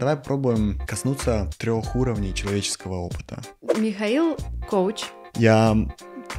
Давай попробуем коснуться трех уровней человеческого опыта. Михаил — коуч. Я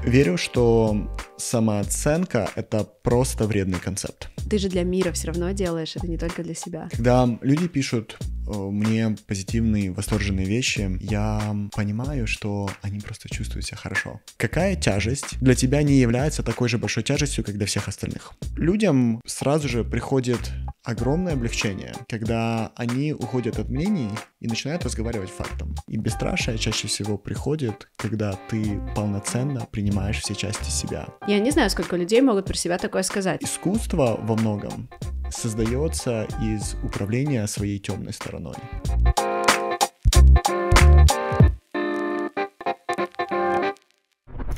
верю, что самооценка — это просто вредный концепт. Ты же для мира все равно делаешь, это не только для себя. Когда люди пишут Э, мне позитивные, восторженные вещи, я понимаю, что они просто чувствуют себя хорошо. Какая тяжесть для тебя не является такой же большой тяжестью, как для всех остальных? Людям сразу же приходит огромное облегчение, когда они уходят от мнений и начинают разговаривать фактом. И бесстрашие чаще всего приходит, когда ты полноценно принимаешь все части себя. Я не знаю, сколько людей могут про себя такое сказать. Искусство во многом создается из управления своей темной стороной.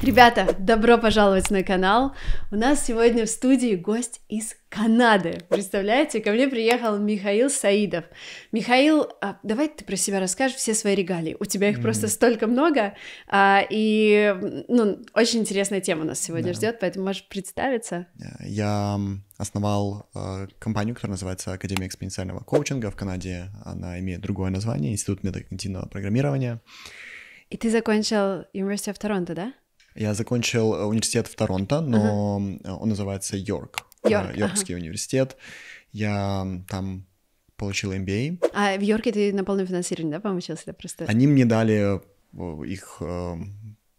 Ребята, добро пожаловать на канал. У нас сегодня в студии гость из Канады. Представляете, ко мне приехал Михаил Саидов. Михаил, а, давай ты про себя расскажешь все свои регалии. У тебя их mm. просто столько много, а, и ну, очень интересная тема нас сегодня yeah. ждет, поэтому можешь представиться. Э, я основал э, компанию, которая называется Академия экспоненциального коучинга в Канаде. Она имеет другое название, Институт метакогнитивного программирования. И ты закончил университет of Toronto, да? Я закончил э, университет в Торонто, но uh-huh. он называется Йорк. Йорк э, Йоркский uh-huh. университет. Я там получил MBA. А в Йорке ты на полном финансировании, да, по-моему, Да, просто... Они мне дали их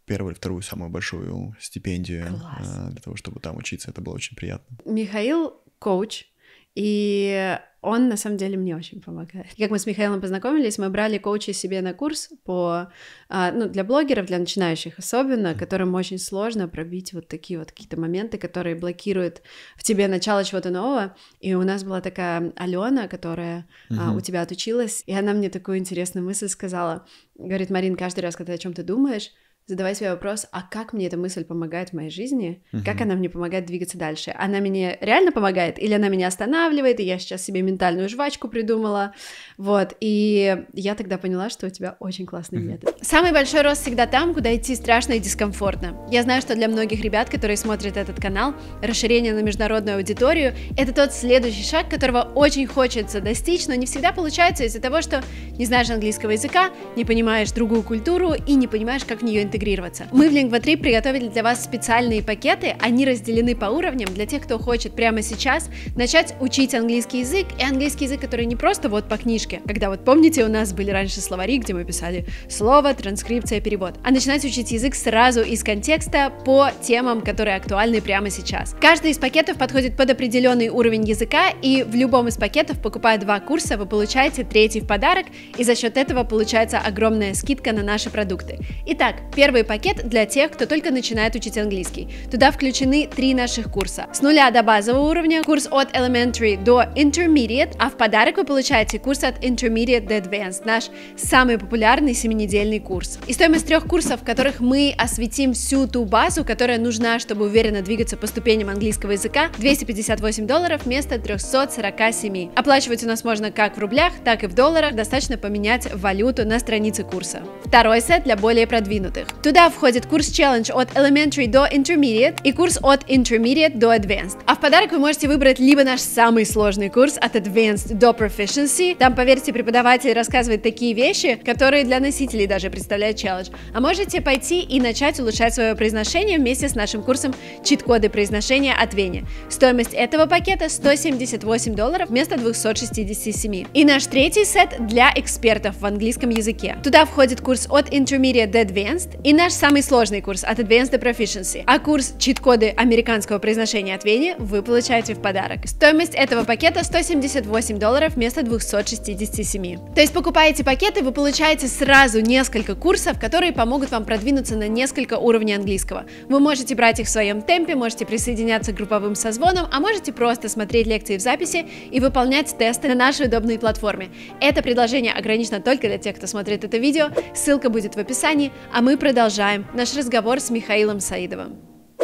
первую вторую самую большую стипендию Класс. для того, чтобы там учиться. Это было очень приятно. Михаил — коуч, и он на самом деле мне очень помогает. Как мы с Михаилом познакомились, мы брали коуча себе на курс по, а, ну, для блогеров, для начинающих особенно, которым очень сложно пробить вот такие вот какие-то моменты, которые блокируют в тебе начало чего-то нового. И у нас была такая Алена, которая угу. у тебя отучилась, и она мне такую интересную мысль сказала. Говорит, Марин, каждый раз, когда о чем то думаешь, задавать себе вопрос, а как мне эта мысль помогает в моей жизни, угу. как она мне помогает двигаться дальше. Она мне реально помогает или она меня останавливает, и я сейчас себе ментальную жвачку придумала. Вот, и я тогда поняла, что у тебя очень классный угу. метод. Самый большой рост всегда там, куда идти страшно и дискомфортно. Я знаю, что для многих ребят, которые смотрят этот канал, расширение на международную аудиторию — это тот следующий шаг, которого очень хочется достичь, но не всегда получается из-за того, что не знаешь английского языка, не понимаешь другую культуру и не понимаешь, как в нее интегрироваться. Мы в Lingua3 приготовили для вас специальные пакеты, они разделены по уровням для тех, кто хочет прямо сейчас начать учить английский язык, и английский язык, который не просто вот по книжке, когда вот помните, у нас были раньше словари, где мы писали слово, транскрипция, перевод, а начинать учить язык сразу из контекста по темам, которые актуальны прямо сейчас. Каждый из пакетов подходит под определенный уровень языка, и в любом из пакетов, покупая два курса, вы получаете третий в подарок, и за счет этого получается огромная скидка на наши продукты. Итак, первый Первый пакет для тех, кто только начинает учить английский. Туда включены три наших курса. С нуля до базового уровня, курс от Elementary до Intermediate, а в подарок вы получаете курс от Intermediate до Advanced, наш самый популярный семинедельный курс. И стоимость трех курсов, в которых мы осветим всю ту базу, которая нужна, чтобы уверенно двигаться по ступеням английского языка, 258 долларов вместо 347. Оплачивать у нас можно как в рублях, так и в долларах, достаточно поменять валюту на странице курса. Второй сет для более продвинутых. Туда входит курс Challenge от Elementary до Intermediate и курс от Intermediate до Advanced. А в подарок вы можете выбрать либо наш самый сложный курс от Advanced до Proficiency, там, поверьте, преподаватель рассказывает такие вещи, которые для носителей даже представляют челлендж, а можете пойти и начать улучшать свое произношение вместе с нашим курсом «Чит-коды произношения от Вене. Стоимость этого пакета 178 долларов вместо 267. И наш третий сет для экспертов в английском языке. Туда входит курс от Intermediate до Advanced, и наш самый сложный курс от Advanced Proficiency, а курс чит-коды американского произношения от Вени вы получаете в подарок. Стоимость этого пакета 178 долларов вместо 267. То есть покупаете пакеты, вы получаете сразу несколько курсов, которые помогут вам продвинуться на несколько уровней английского. Вы можете брать их в своем темпе, можете присоединяться к групповым созвонам, а можете просто смотреть лекции в записи и выполнять тесты на нашей удобной платформе. Это предложение ограничено только для тех, кто смотрит это видео, ссылка будет в описании, а мы продолжаем продолжаем наш разговор с Михаилом Саидовым.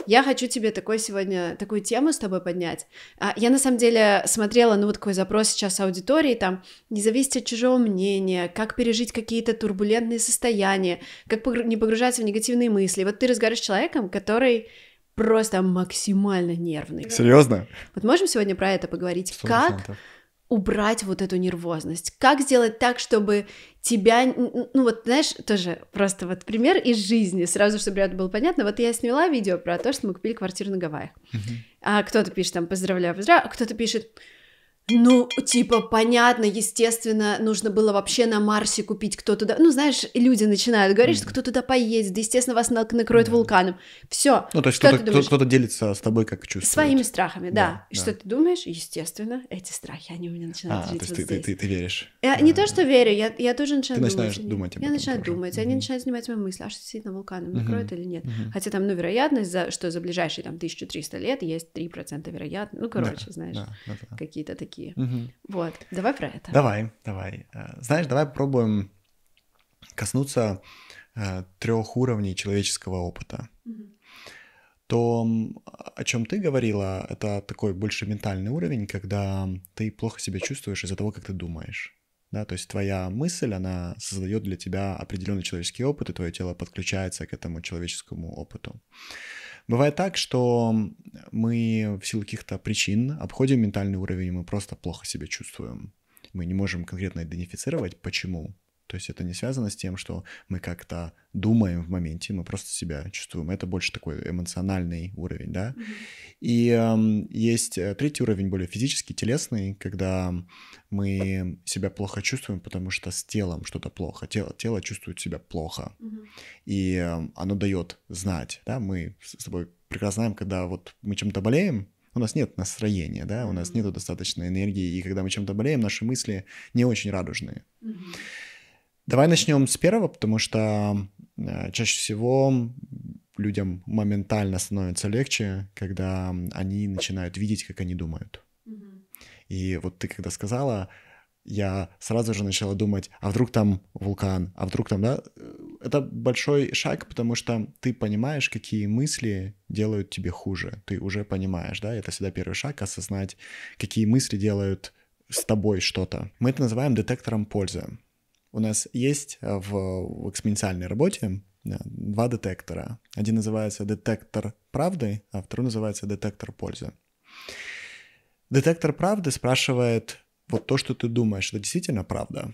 Я хочу тебе такой сегодня, такую тему с тобой поднять. А, я на самом деле смотрела, ну вот такой запрос сейчас аудитории, там, не зависеть от чужого мнения, как пережить какие-то турбулентные состояния, как не погружаться в негативные мысли. Вот ты разговариваешь с человеком, который просто максимально нервный. Серьезно? Вот можем сегодня про это поговорить? 100%. Как убрать вот эту нервозность? Как сделать так, чтобы тебя, ну вот, знаешь, тоже просто вот пример из жизни, сразу, чтобы ребята было понятно, вот я сняла видео про то, что мы купили квартиру на Гавайях. Uh-huh. А кто-то пишет там, поздравляю, поздравляю, а кто-то пишет, ну, типа, понятно, естественно, нужно было вообще на Марсе купить кто туда. Ну, знаешь, люди начинают говорить, mm-hmm. что кто туда поедет, да, естественно, вас накроет mm-hmm. вулканом. Все. Ну, то есть что кто-то, кто-то делится с тобой, как чувствует. Своими страхами, да. да. И да. что ты думаешь? Естественно, эти страхи, они у меня а, начинают а, жить. То есть вот ты, здесь. Ты, ты, ты веришь. Я, не то, а. что верю, я, я тоже начинаю ты думать. Ты начинаешь думать. Об я начинаю тоже. думать. Mm-hmm. Они начинают занимать мои мысли, а что действительно вулканом mm-hmm. или нет. Mm-hmm. Хотя там, ну, вероятность, за, что за ближайшие там 1300 лет есть 3% вероятность. Ну, короче, да, знаешь, какие-то такие такие. Угу. Вот, давай про это. Давай, давай. Э, знаешь, давай пробуем коснуться э, трех уровней человеческого опыта. Угу. То, о чем ты говорила, это такой больше ментальный уровень, когда ты плохо себя чувствуешь из-за того, как ты думаешь. Да, то есть твоя мысль, она создает для тебя определенный человеческий опыт, и твое тело подключается к этому человеческому опыту. Бывает так, что мы в силу каких-то причин обходим ментальный уровень, и мы просто плохо себя чувствуем. Мы не можем конкретно идентифицировать, почему. То есть это не связано с тем, что мы как-то думаем в моменте, мы просто себя чувствуем. Это больше такой эмоциональный уровень, да. И эм, э, есть третий уровень, более физический, телесный, когда мы себя плохо чувствуем, потому что с телом что-то плохо. Тело, тело чувствует себя плохо. И э, оно дает знать, да, мы с тобой прекрасно знаем, когда вот мы чем-то болеем, у нас нет настроения, да, у нас нету достаточной энергии, и когда мы чем-то болеем, наши мысли не очень радужные. Mm-hmm. Давай начнем с первого, потому что э, чаще всего людям моментально становится легче, когда они начинают видеть, как они думают. И вот ты когда сказала, я сразу же начала думать, а вдруг там вулкан, а вдруг там, да? Э, это большой шаг, потому что ты понимаешь, какие мысли делают тебе хуже. Ты уже понимаешь, да? Это всегда первый шаг, осознать, какие мысли делают с тобой что-то. Мы это называем детектором пользы у нас есть э, в, в экспоненциальной работе э, два детектора. Один называется детектор правды, а второй называется детектор пользы. Детектор правды спрашивает вот то, что ты думаешь, это действительно правда?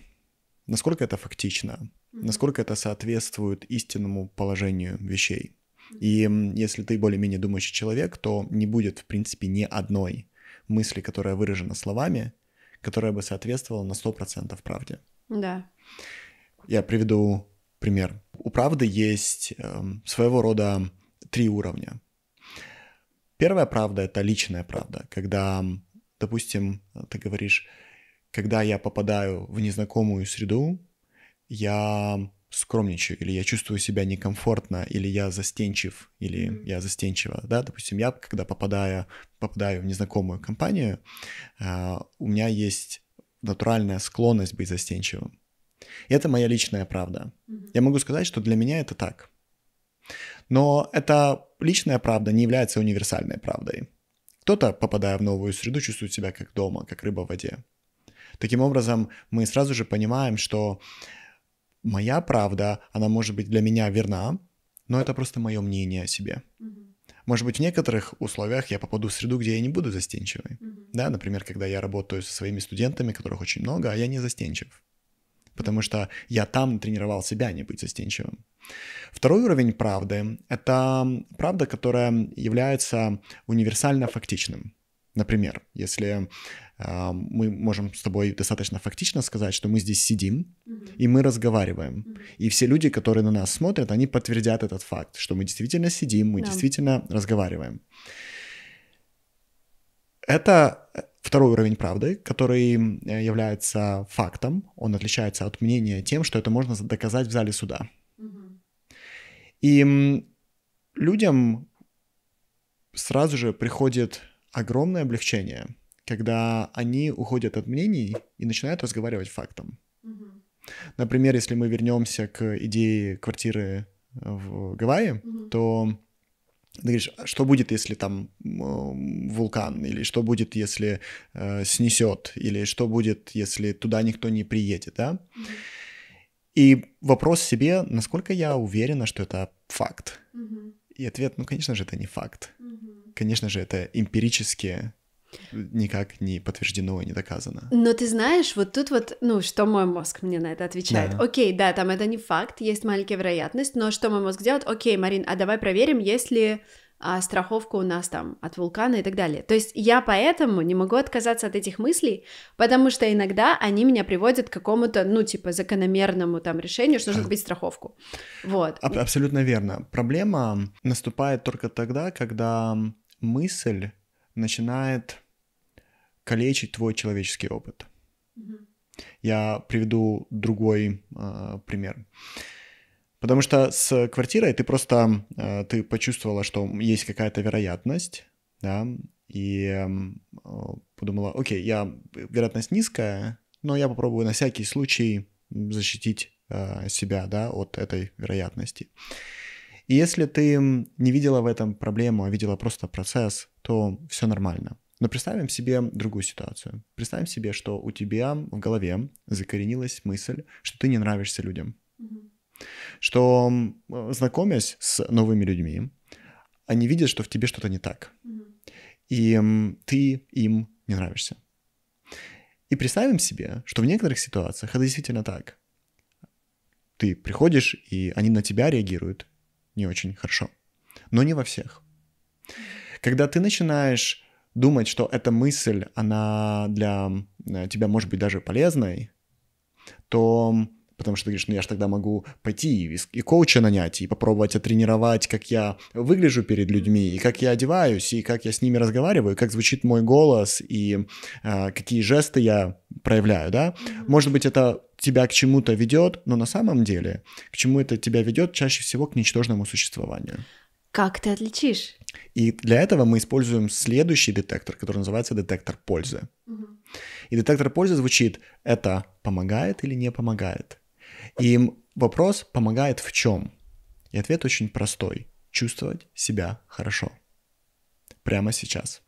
Насколько это фактично? Насколько это соответствует истинному положению вещей? И если ты более-менее думающий человек, то не будет, в принципе, ни одной мысли, которая выражена словами, которая бы соответствовала на 100% правде. Да. Я приведу пример. У правды есть эм, своего рода три уровня. Первая правда — это личная правда, когда, допустим, ты говоришь, когда я попадаю в незнакомую среду, я скромничаю, или я чувствую себя некомфортно, или я застенчив, или mm-hmm. я застенчива, да, допустим, я, когда попадаю, попадаю в незнакомую компанию, а, у меня есть натуральная склонность быть застенчивым. И это моя личная правда. Я могу сказать, что для меня это так. Но эта личная правда не является универсальной правдой. Кто-то, попадая в новую среду, чувствует себя как дома, как рыба в воде. Таким образом, мы сразу же понимаем, что моя правда, она может быть для меня верна, но это просто мое мнение о себе. Может быть, в некоторых условиях я попаду в среду, где я не буду застенчивой. Да, например, когда я работаю со своими студентами, которых очень много, а я не застенчив. Потому что я там тренировал себя не быть застенчивым. Второй уровень правды — это правда, которая является универсально фактичным. Например, если э, мы можем с тобой достаточно фактично сказать, что мы здесь сидим и мы разговариваем, и все люди, которые на нас смотрят, они подтвердят этот факт, что мы действительно сидим, мы да. действительно разговариваем. Это второй уровень правды, который э, является фактом. Он отличается от мнения тем, что это можно доказать в зале суда. И людям сразу же приходит огромное облегчение, когда они уходят от мнений и начинают разговаривать фактом. Например, если мы вернемся к идее квартиры э, в Гавайи, то ты говоришь, а что будет, если там э, вулкан, или что будет, если э, снесет, или что будет, если туда никто не приедет, да? И вопрос себе, насколько я уверена, что это факт? И ответ, ну, конечно же, это не факт. Конечно же, это эмпирические никак не подтверждено и не доказано. Но ты знаешь, вот тут вот, ну, что мой мозг мне на это отвечает? Да. Окей, да, там это не факт, есть маленькая вероятность, но что мой мозг делает? Окей, Марин, а давай проверим, есть ли а, страховка у нас там от вулкана и так далее. То есть я поэтому не могу отказаться от этих мыслей, потому что иногда они меня приводят к какому-то, ну, типа, закономерному там решению, что нужно купить страховку. Вот. А- абсолютно верно. Проблема наступает только тогда, когда мысль начинает калечить твой человеческий опыт. Я приведу другой э, пример. Потому что с квартирой ты просто э, ты почувствовала, что есть какая-то вероятность, да, и э, подумала, окей, я вероятность низкая, но я попробую на всякий случай защитить э, себя, да, от этой вероятности. И если ты не видела в этом проблему, а видела просто процесс, то все нормально. Но представим себе другую ситуацию. Представим себе, что у тебя в голове закоренилась мысль, что ты не нравишься людям. Mm-hmm. Что, знакомясь с новыми людьми, они видят, что в тебе что-то не так. Mm-hmm. И ты им не нравишься. И представим себе, что в некоторых ситуациях это действительно так. Ты приходишь, и они на тебя реагируют не очень хорошо. Но не во всех. Когда ты начинаешь думать, что эта мысль, она для э, тебя может быть даже полезной, то Потому что ты говоришь, ну я же тогда могу пойти и, и коуча нанять, и попробовать отренировать, как я выгляжу перед людьми, и как я одеваюсь, и как я с ними разговариваю, как звучит мой голос, и э, какие жесты я проявляю, да. Может быть, это тебя к чему-то ведет, но на самом деле к чему это тебя ведет чаще всего к ничтожному существованию. Как ты отличишь? И для этого мы используем следующий детектор, который называется детектор пользы. Угу. И детектор пользы звучит: это помогает или не помогает и им вопрос помогает в чем? И ответ очень простой. Чувствовать себя хорошо. Прямо сейчас.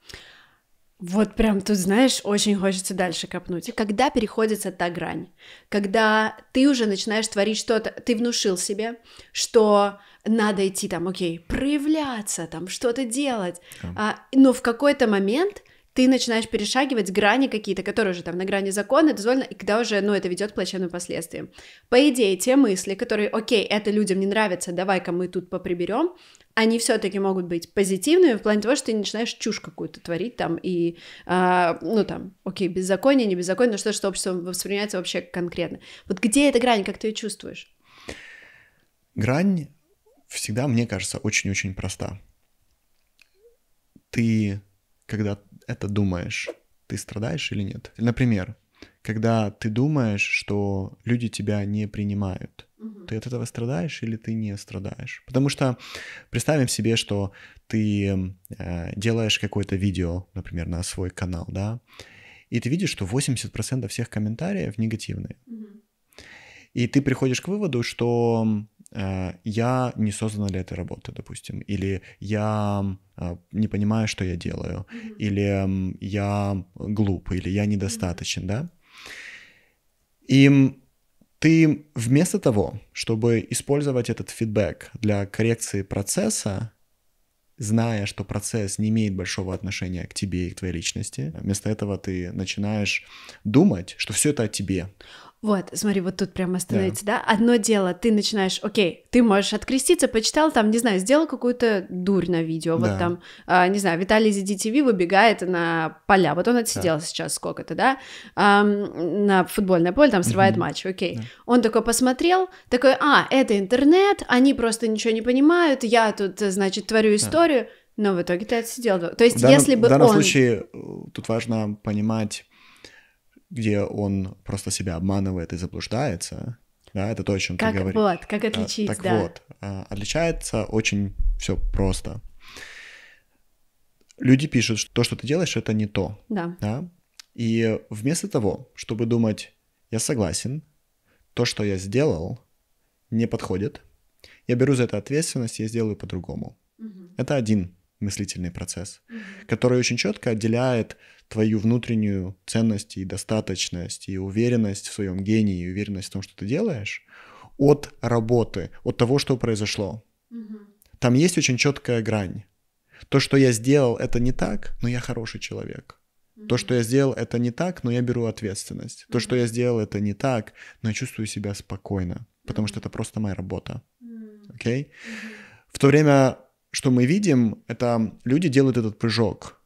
Вот прям тут, знаешь, очень хочется дальше копнуть. Когда переходится та грань? Когда ты уже начинаешь творить что-то, ты внушил себе, что надо идти там, окей, проявляться, там что-то делать, да. а, но в какой-то момент ты начинаешь перешагивать грани какие-то, которые уже там на грани закона, дозволено, и когда уже, ну, это ведет к плачевным последствиям. По идее, те мысли, которые, окей, это людям не нравится, давай-ка мы тут поприберем, они все-таки могут быть позитивными в плане того, что ты начинаешь чушь какую-то творить там и, а, ну там, окей, беззаконие, не беззаконие, но что, что общество воспринимается вообще конкретно. Вот где эта грань, как ты ее чувствуешь? Грань всегда, мне кажется, очень-очень проста. Ты, когда это думаешь, ты страдаешь или нет. Например, когда ты думаешь, что люди тебя не принимают, угу. ты от этого страдаешь или ты не страдаешь? Потому что представим себе, что ты э, делаешь какое-то видео, например, на свой канал, да, и ты видишь, что 80% всех комментариев негативные. Угу. И ты приходишь к выводу, что Э, я не создан для этой работы, допустим, или я а, не понимаю, что я делаю, mm-hmm. или я глуп, или я недостаточен, mm-hmm. да? И ты вместо того, чтобы использовать этот фидбэк для коррекции процесса, зная, что процесс не имеет большого отношения к тебе и к твоей личности, вместо этого ты начинаешь думать, что все это о тебе. Вот, смотри, вот тут прямо остановиться, да. да? Одно дело, ты начинаешь, окей, ты можешь откреститься, почитал там, не знаю, сделал какую-то дурь на видео, да. вот там, а, не знаю, Виталий из DTV выбегает на поля, вот он отсидел да. сейчас сколько-то, да, а, на футбольное поле, там срывает угу. матч, окей. Да. Он такой посмотрел, такой, а, это интернет, они просто ничего не понимают, я тут, значит, творю историю, да. но в итоге ты отсидел. То есть, данном, если бы в данном он... случае э, тут важно понимать где он просто себя обманывает и заблуждается, да, это то, о чем как, ты говоришь. Вот, как а, отличить, да. Так да. вот, а, отличается очень все просто. Люди пишут, что то, что ты делаешь, это не то. Да. да. И вместо того, чтобы думать, я согласен, то, что я сделал, не подходит, я беру за это ответственность, я сделаю по-другому. Угу. Это один мыслительный процесс, угу. который очень четко отделяет твою внутреннюю ценность и достаточность, и уверенность в своем гении, и уверенность в том, что ты делаешь, от работы, от того, что произошло. Угу. Там есть очень четкая грань. То, что я сделал, это не так, но я хороший человек. Угу. То, что я сделал, это не так, но я беру ответственность. Угу. То, что я сделал, это не так, но я чувствую себя спокойно, потому что это просто моя работа. Окей? Okay? В то время, что мы видим, это люди делают этот прыжок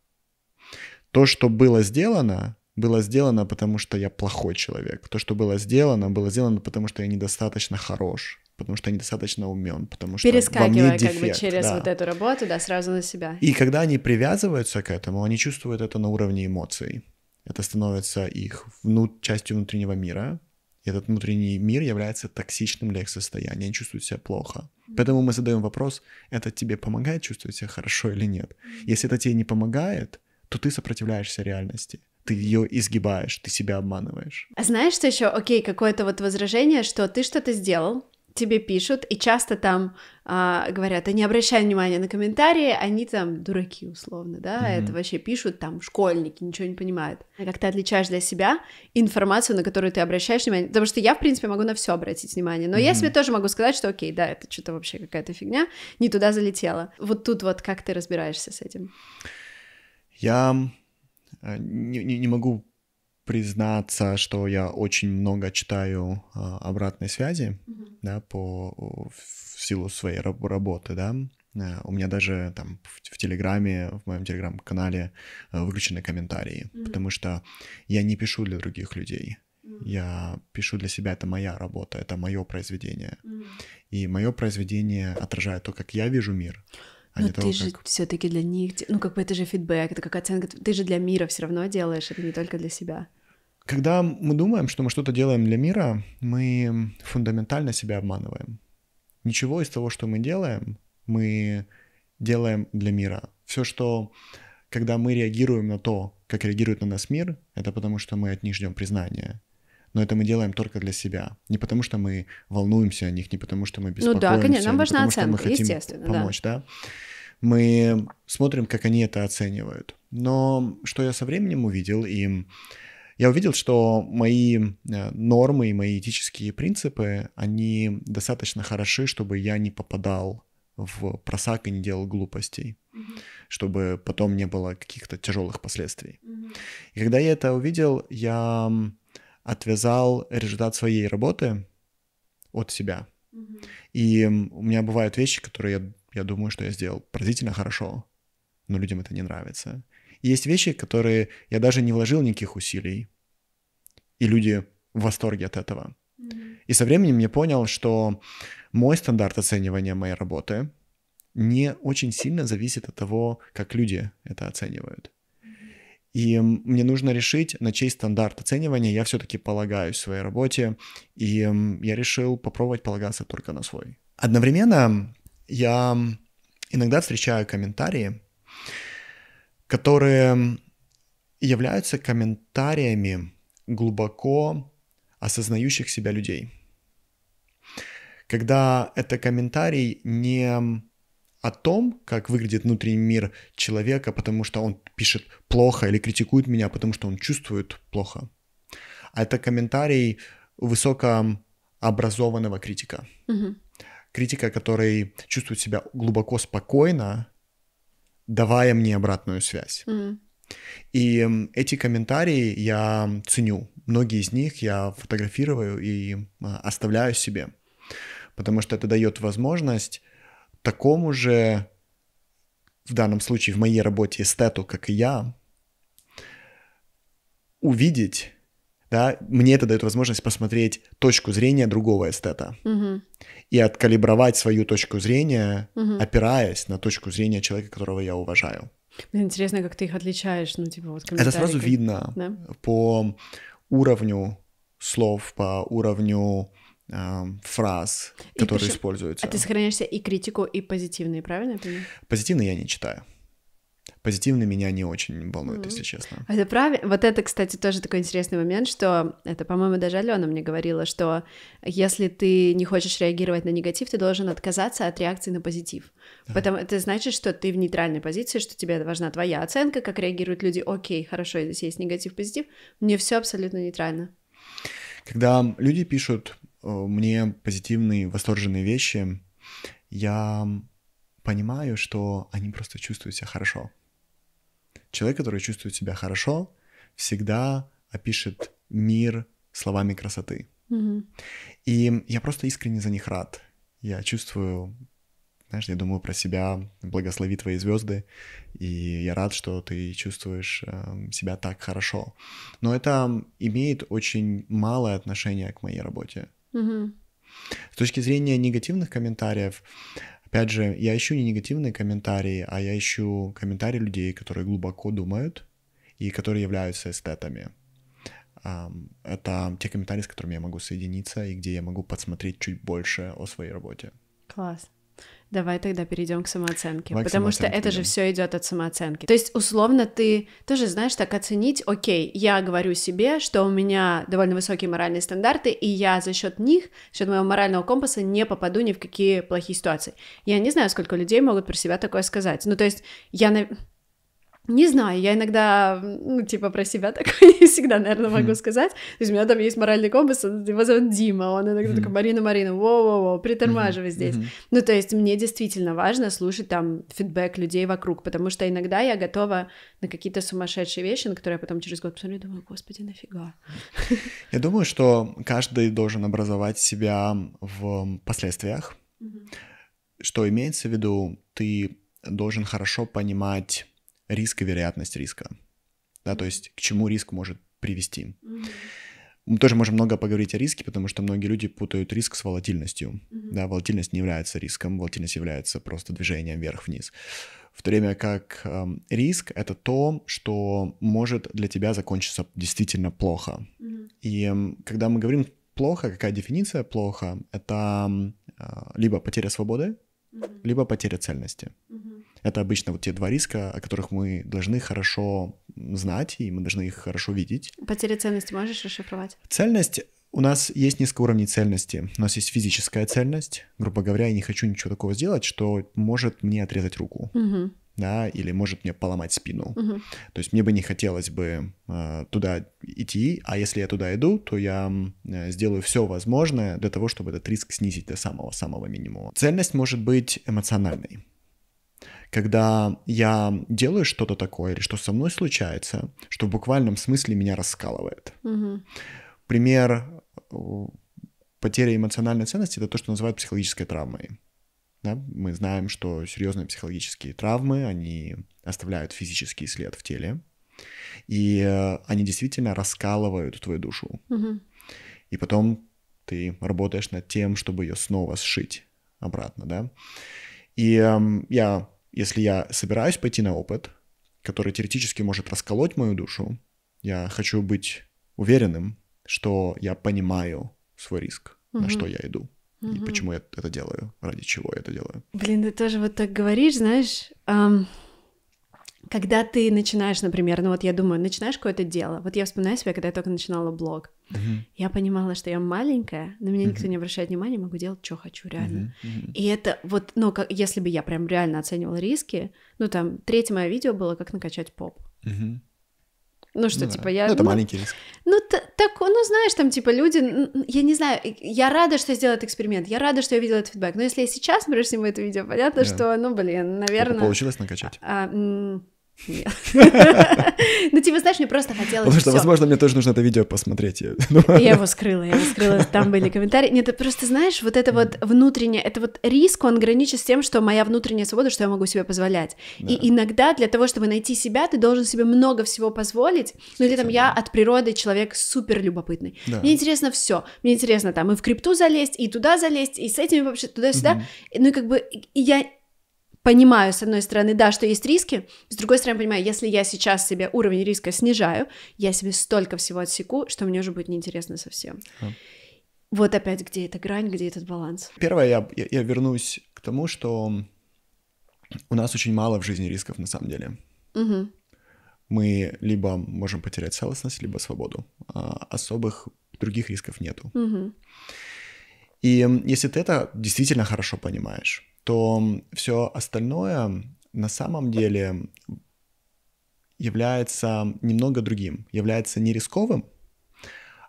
то, что было сделано, было сделано, потому что я плохой человек. То, что было сделано, было сделано, потому что я недостаточно хорош, потому что я недостаточно умен, потому что во мне дефект. как бы через да. вот эту работу, да, сразу на себя. И когда они привязываются к этому, они чувствуют это на уровне эмоций. Это становится их вну... частью внутреннего мира. И этот внутренний мир является токсичным для их состояния. Они чувствуют себя плохо. Поэтому мы задаем вопрос, это тебе помогает чувствовать себя хорошо или нет. Если это тебе не помогает, то ты сопротивляешься реальности ты ее изгибаешь, ты себя обманываешь. А знаешь, что еще, окей, какое-то вот возражение, что ты что-то сделал, тебе пишут, и часто там а, говорят, а не обращай внимания на комментарии, они там дураки условно, да, mm-hmm. это вообще пишут там школьники, ничего не понимают. А как ты отличаешь для себя информацию, на которую ты обращаешь внимание, потому что я, в принципе, могу на все обратить внимание, но mm-hmm. я себе тоже могу сказать, что окей, да, это что-то вообще какая-то фигня, не туда залетела. Вот тут вот как ты разбираешься с этим? Я э, не, не не могу признаться, что я очень много читаю а, обратной связи, mm-hmm. да, по в силу своей работы, да. Э, у меня даже там в, Телеграме, в моем Телеграм-канале э, выключены комментарии, mm-hmm. потому что я не пишу для других людей. Я пишу для себя, это моя работа, это мое произведение. Mm-hmm. И мое произведение отражает то, как я вижу мир. А Но ты того, же как... все-таки для них, ну как бы это же фидбэк, это как оценка, ты же для мира все равно делаешь, это не только для себя. Когда мы думаем, что мы что-то делаем для мира, мы фундаментально себя обманываем. Ничего из того, что мы делаем, мы делаем для мира. Все, что когда мы реагируем на то, как реагирует на нас мир, это потому, что мы от них ждем признания но это мы делаем только для себя. Не потому что мы волнуемся о них, не потому что мы беспокоимся. Ну да, конечно, нам важна потому, оценка, что мы хотим естественно. Помочь, да. да. Мы смотрим, как они это оценивают. Но что я со временем увидел, и я увидел, что мои э, нормы и мои этические принципы, они достаточно хороши, чтобы я не попадал в просак и не делал глупостей, mm-hmm. чтобы потом не было каких-то тяжелых последствий. Mm-hmm. И когда я это увидел, я отвязал результат своей работы от себя. И у меня бывают вещи, которые я, я думаю, что я сделал поразительно хорошо, но людям это не нравится. И есть вещи, которые я даже не вложил никаких усилий, и люди в восторге от этого. И со временем я понял, что мой стандарт оценивания моей работы не очень сильно зависит от того, как люди это оценивают. И мне нужно решить, на чей стандарт оценивания я все-таки полагаюсь в своей работе. И я решил попробовать полагаться только на свой. Одновременно я иногда встречаю комментарии, которые являются комментариями глубоко осознающих себя людей. Когда это комментарий не о том, как выглядит внутренний мир человека, потому что он пишет плохо или критикует меня, потому что он чувствует плохо. А это комментарий высокообразованного критика. Угу. Критика, который чувствует себя глубоко спокойно, давая мне обратную связь. Угу. И эти комментарии я ценю. Многие из них я фотографирую и а, оставляю себе, потому что это дает возможность такому же, в данном случае в моей работе, эстету, как и я, увидеть, да, мне это дает возможность посмотреть точку зрения другого эстета угу. и откалибровать свою точку зрения, угу. опираясь на точку зрения человека, которого я уважаю. Мне ну, интересно, как ты их отличаешь, ну типа вот Это сразу видно да? по уровню слов, по уровню Эм, фраз, и которые причем... используются. А ты сохраняешься и критику, и позитивные, правильно Позитивные я не читаю. Позитивные меня не очень волнует, mm-hmm. если честно. А это правильно. Вот это, кстати, тоже такой интересный момент, что это, по-моему, даже Алена мне говорила, что если ты не хочешь реагировать на негатив, ты должен отказаться от реакции на позитив. Да. Потому это значит, что ты в нейтральной позиции, что тебе важна твоя оценка, как реагируют люди. Окей, хорошо, здесь есть негатив, позитив. Мне все абсолютно нейтрально. Когда люди пишут Э, мне позитивные, восторженные вещи, я понимаю, что они просто чувствуют себя хорошо. Человек, который чувствует себя хорошо, всегда опишет мир словами красоты. Mm-hmm. И я просто искренне за них рад. Я чувствую, знаешь, я думаю про себя, благослови твои звезды, и я рад, что ты чувствуешь э, себя так хорошо. Но это имеет очень малое отношение к моей работе. С точки зрения негативных комментариев, опять же, я ищу не негативные комментарии, а я ищу комментарии людей, которые глубоко думают и которые являются эстетами. Это те комментарии, с которыми я могу соединиться и где я могу подсмотреть чуть больше о своей работе. Класс. Давай тогда перейдем к самооценке, Давай потому к самооценке, что это да. же все идет от самооценки. То есть условно ты тоже знаешь так оценить, окей, я говорю себе, что у меня довольно высокие моральные стандарты, и я за счет них, за счет моего морального компаса не попаду ни в какие плохие ситуации. Я не знаю, сколько людей могут про себя такое сказать. Ну то есть я не знаю, я иногда, ну, типа, про себя такое не всегда, наверное, могу сказать. То есть у меня там есть моральный компас, его зовут Дима, он иногда такой, Марина, Марина, воу-воу-воу, притормаживай здесь. Ну, то есть мне действительно важно слушать там фидбэк людей вокруг, потому что иногда я готова на какие-то сумасшедшие вещи, на которые я потом через год посмотрю и думаю, господи, нафига. Я думаю, что каждый должен образовать себя в последствиях. Что имеется в виду, ты должен хорошо понимать риск и вероятность риска. Да, то есть к чему риск может привести. Мы тоже можем много поговорить о риске, потому что многие люди путают риск с волатильностью. Mm-hmm. Да, волатильность не является риском, волатильность является просто движением вверх-вниз. В то время как э, риск — это то, что может для тебя закончиться действительно плохо. Mm-hmm. И э, когда мы говорим плохо, какая дефиниция плохо, это эм, э, либо потеря свободы, mm-hmm. либо потеря цельности. Mm-hmm. Это обычно вот те два риска, о которых мы должны хорошо знать, и мы должны их хорошо видеть. Потеря ценности можешь расшифровать? Цельность у нас есть несколько уровней цельности. У нас есть физическая цельность. Грубо говоря, я не хочу ничего такого сделать, что может мне отрезать руку. Угу. Да, или может мне поломать спину. Угу. То есть мне бы не хотелось бы э, туда идти, а если я туда иду, то я э, сделаю все возможное для того, чтобы этот риск снизить до самого-самого минимума. Цельность может быть эмоциональной когда я делаю что-то такое или что со мной случается, что в буквальном смысле меня раскалывает. Угу. Пример э, потеря эмоциональной ценности это то, что называют психологической травмой. Да? Мы знаем, что серьезные психологические травмы, они оставляют физический след в теле, и э, они действительно раскалывают твою душу. Угу. И потом ты работаешь над тем, чтобы ее снова сшить обратно, да. И э, я если я собираюсь пойти на опыт, который теоретически может расколоть мою душу, я хочу быть уверенным, что я понимаю свой риск, угу. на что я иду. Угу. И почему я это делаю, ради чего я это делаю. Блин, ты тоже вот так говоришь, знаешь, эм, когда ты начинаешь, например, ну вот я думаю, начинаешь какое-то дело. Вот я вспоминаю себя, когда я только начинала блог. Uh-huh. Я понимала, что я маленькая, на меня uh-huh. никто не обращает внимания, могу делать, что хочу, реально. Uh-huh. Uh-huh. И это вот, ну, как, если бы я прям реально оценивала риски, ну там, третье мое видео было, как накачать поп. Uh-huh. Ну что, ну, типа я... Ну, это ну, маленький риск. Ну, так, ну, знаешь, там, типа, люди... Я не знаю, я рада, что я сделала этот эксперимент, я рада, что я видела этот фидбэк, но если я сейчас, например, сниму это видео, понятно, да. что, ну, блин, наверное... Только получилось накачать? А, м- нет. Ну, типа, знаешь, мне просто хотелось... Потому что, всё. возможно, мне тоже нужно это видео посмотреть. Я, его скрыла, я его скрыла, там были комментарии. Нет, ты просто знаешь, вот это вот внутреннее, это вот риск, он граничит с тем, что моя внутренняя свобода, что я могу себе позволять. Да. И иногда для того, чтобы найти себя, ты должен себе много всего позволить. Ну, или там я от природы человек супер любопытный. Да. Мне интересно все. Мне интересно там и в крипту залезть, и туда залезть, и с этими вообще туда-сюда. Угу. Ну, и как бы я понимаю, с одной стороны, да, что есть риски, с другой стороны, понимаю, если я сейчас себе уровень риска снижаю, я себе столько всего отсеку, что мне уже будет неинтересно совсем. А. Вот опять, где эта грань, где этот баланс? Первое, я, я, я вернусь к тому, что у нас очень мало в жизни рисков на самом деле. Угу. Мы либо можем потерять целостность, либо свободу. А особых других рисков нету. Угу. И если ты это действительно хорошо понимаешь, то все остальное на самом деле является немного другим, является не рисковым,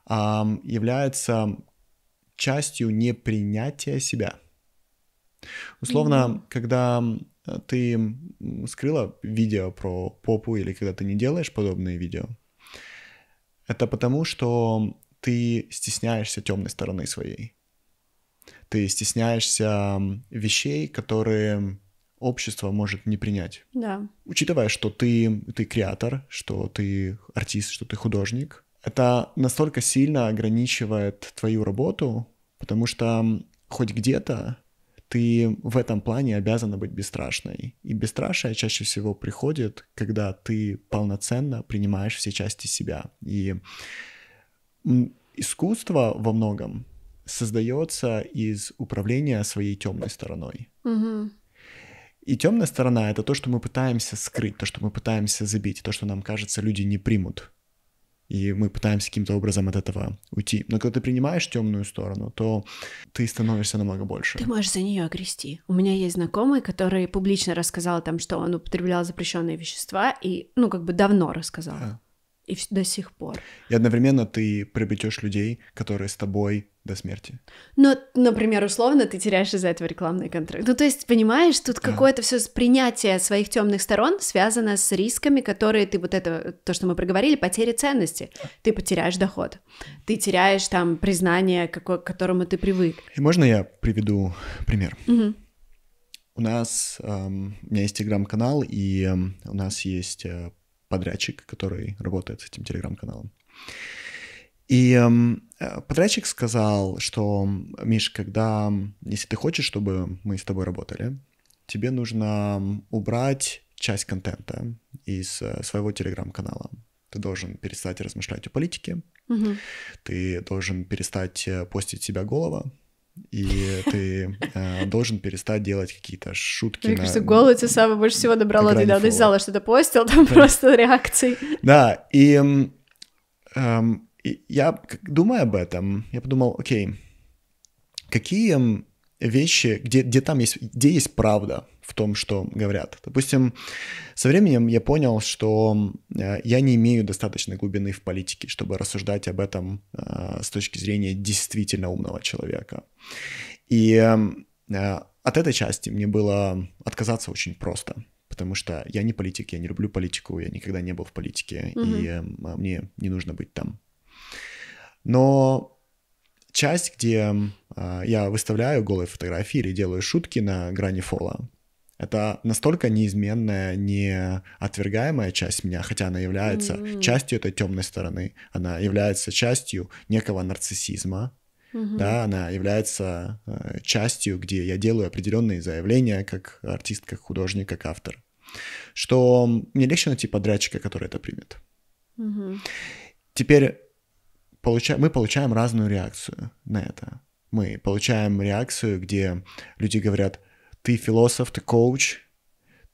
а является частью непринятия себя. Условно, mm-hmm. когда ты скрыла видео про попу или когда ты не делаешь подобные видео, это потому, что ты стесняешься темной стороны своей ты стесняешься вещей, которые общество может не принять. Да. Учитывая, что ты, ты креатор, что ты артист, что ты художник, это настолько сильно ограничивает твою работу, потому что хоть где-то ты в этом плане обязана быть бесстрашной. И бесстрашие чаще всего приходит, когда ты полноценно принимаешь все части себя. И искусство во многом создается из управления своей темной стороной. Угу. И темная сторона это то, что мы пытаемся скрыть, то, что мы пытаемся забить, то, что нам кажется, люди не примут. И мы пытаемся каким-то образом от этого уйти. Но когда ты принимаешь темную сторону, то ты становишься намного больше. Ты можешь за нее огрести. У меня есть знакомый, который публично рассказал там, что он употреблял запрещенные вещества, и, ну, как бы давно рассказал. Да. И до сих пор. И одновременно ты приобретешь людей, которые с тобой до смерти. Ну, например, условно, ты теряешь из-за этого рекламный контракт. Ну, то есть, понимаешь, тут да. какое-то все принятие своих темных сторон связано с рисками, которые ты вот это, то, что мы проговорили, потери ценности. Ты потеряешь доход, ты теряешь там признание, к которому ты привык. И можно я приведу пример? Угу. У нас, эм, у меня есть телеграм-канал, и эм, у нас есть э, подрядчик, который работает с этим телеграм-каналом. И эм, э, подрядчик сказал, что, Миш, когда, если ты хочешь, чтобы мы с тобой работали, тебе нужно убрать часть контента из э, своего телеграм-канала. Ты должен перестать размышлять о политике, угу. ты должен перестать э, постить себя голова, и ты э, должен перестать делать какие-то шутки. Мне кажется, на... голод я самое больше всего добрала недавно из зала, что-то постил, там просто реакции. Да, и эм, я, думаю об этом, я подумал, окей, какие вещи, где, где там есть, где есть правда, в том, что говорят. Допустим, со временем я понял, что э, я не имею достаточной глубины в политике, чтобы рассуждать об этом э, с точки зрения действительно умного человека. И э, от этой части мне было отказаться очень просто, потому что я не политик, я не люблю политику, я никогда не был в политике, угу. и мне не нужно быть там. Но часть, где я выставляю голые фотографии или делаю шутки на грани фола, это настолько неизменная, неотвергаемая часть меня, хотя она является mm-hmm. частью этой темной стороны, она является частью некого нарциссизма, mm-hmm. да, она является э, частью, где я делаю определенные заявления как артист, как художник, как автор, что мне легче найти подрядчика, который это примет. Mm-hmm. Теперь получа... мы получаем разную реакцию на это. Мы получаем реакцию, где люди говорят, ты философ, ты коуч,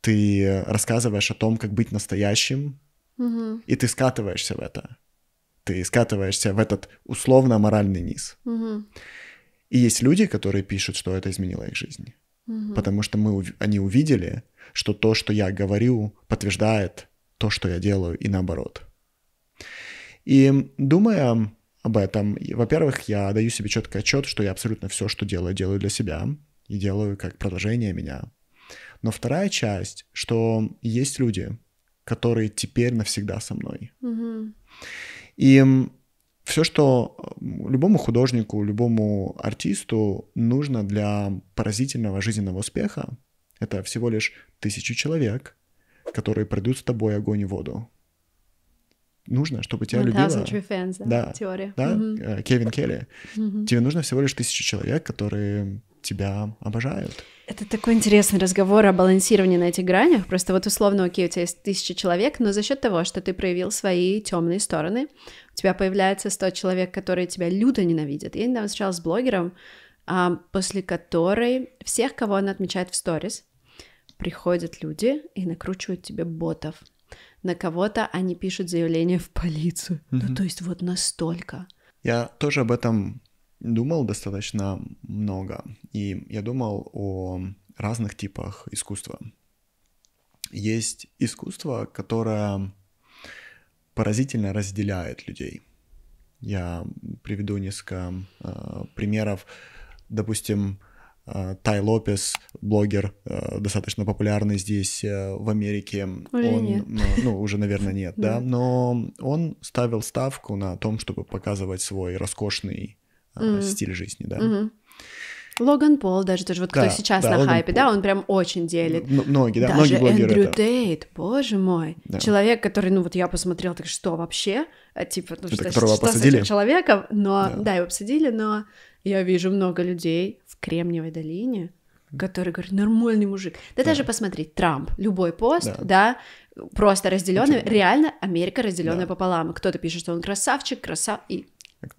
ты рассказываешь о том, как быть настоящим, угу. и ты скатываешься в это. Ты скатываешься в этот условно-моральный низ. Угу. И есть люди, которые пишут, что это изменило их жизнь. Угу. Потому что мы, они увидели, что то, что я говорю, подтверждает то, что я делаю, и наоборот. И думая об этом, во-первых, я даю себе четкий отчет, что я абсолютно все, что делаю, делаю для себя и делаю как продолжение меня. Но вторая часть, что есть люди, которые теперь навсегда со мной. Угу. И все, что э, любому художнику, любому артисту нужно для поразительного жизненного успеха, это всего лишь тысячу человек, которые пройдут с тобой огонь и воду. Нужно, чтобы тебя любила. True fans, да, теория. Да, mm-hmm. Кевин Келли. Mm-hmm. Тебе нужно всего лишь тысячу человек, которые тебя обожают. Это такой интересный разговор о балансировании на этих гранях. Просто вот условно, окей, у тебя есть тысяча человек, но за счет того, что ты проявил свои темные стороны, у тебя появляется 100 человек, которые тебя люто ненавидят. Я недавно встречалась с блогером, а, после которой всех, кого она отмечает в сторис, приходят люди и накручивают тебе ботов. На кого-то они пишут заявление в полицию. Mm-hmm. Ну, то есть вот настолько. Я тоже об этом думал достаточно много, и я думал о разных типах искусства. Есть искусство, которое поразительно разделяет людей. Я приведу несколько э, примеров. Допустим, э, Тай Лопес, блогер, э, достаточно популярный здесь э, в Америке. Уже он, нет. Э, ну, уже, наверное, нет, да. Но он ставил ставку на том, чтобы показывать свой роскошный mm-hmm. стиль жизни, да. Mm-hmm. Логан Пол даже даже вот да, кто сейчас да, на Логан хайпе, Пол. да, он прям очень делит. М- многие, да, даже многие блогеры Эндрю это... Тейт, боже мой. Да. Человек, который, ну вот я посмотрел, так что вообще? Э, типа, ну это типа, что, которого что с этим человеком? Но, да. да, его посадили, но я вижу много людей в Кремниевой долине, которые говорят, нормальный мужик. Да, да даже посмотреть, Трамп, любой пост, да, да просто разделенный, реально Америка разделенная да. пополам. Кто-то пишет, что он красавчик, красав... И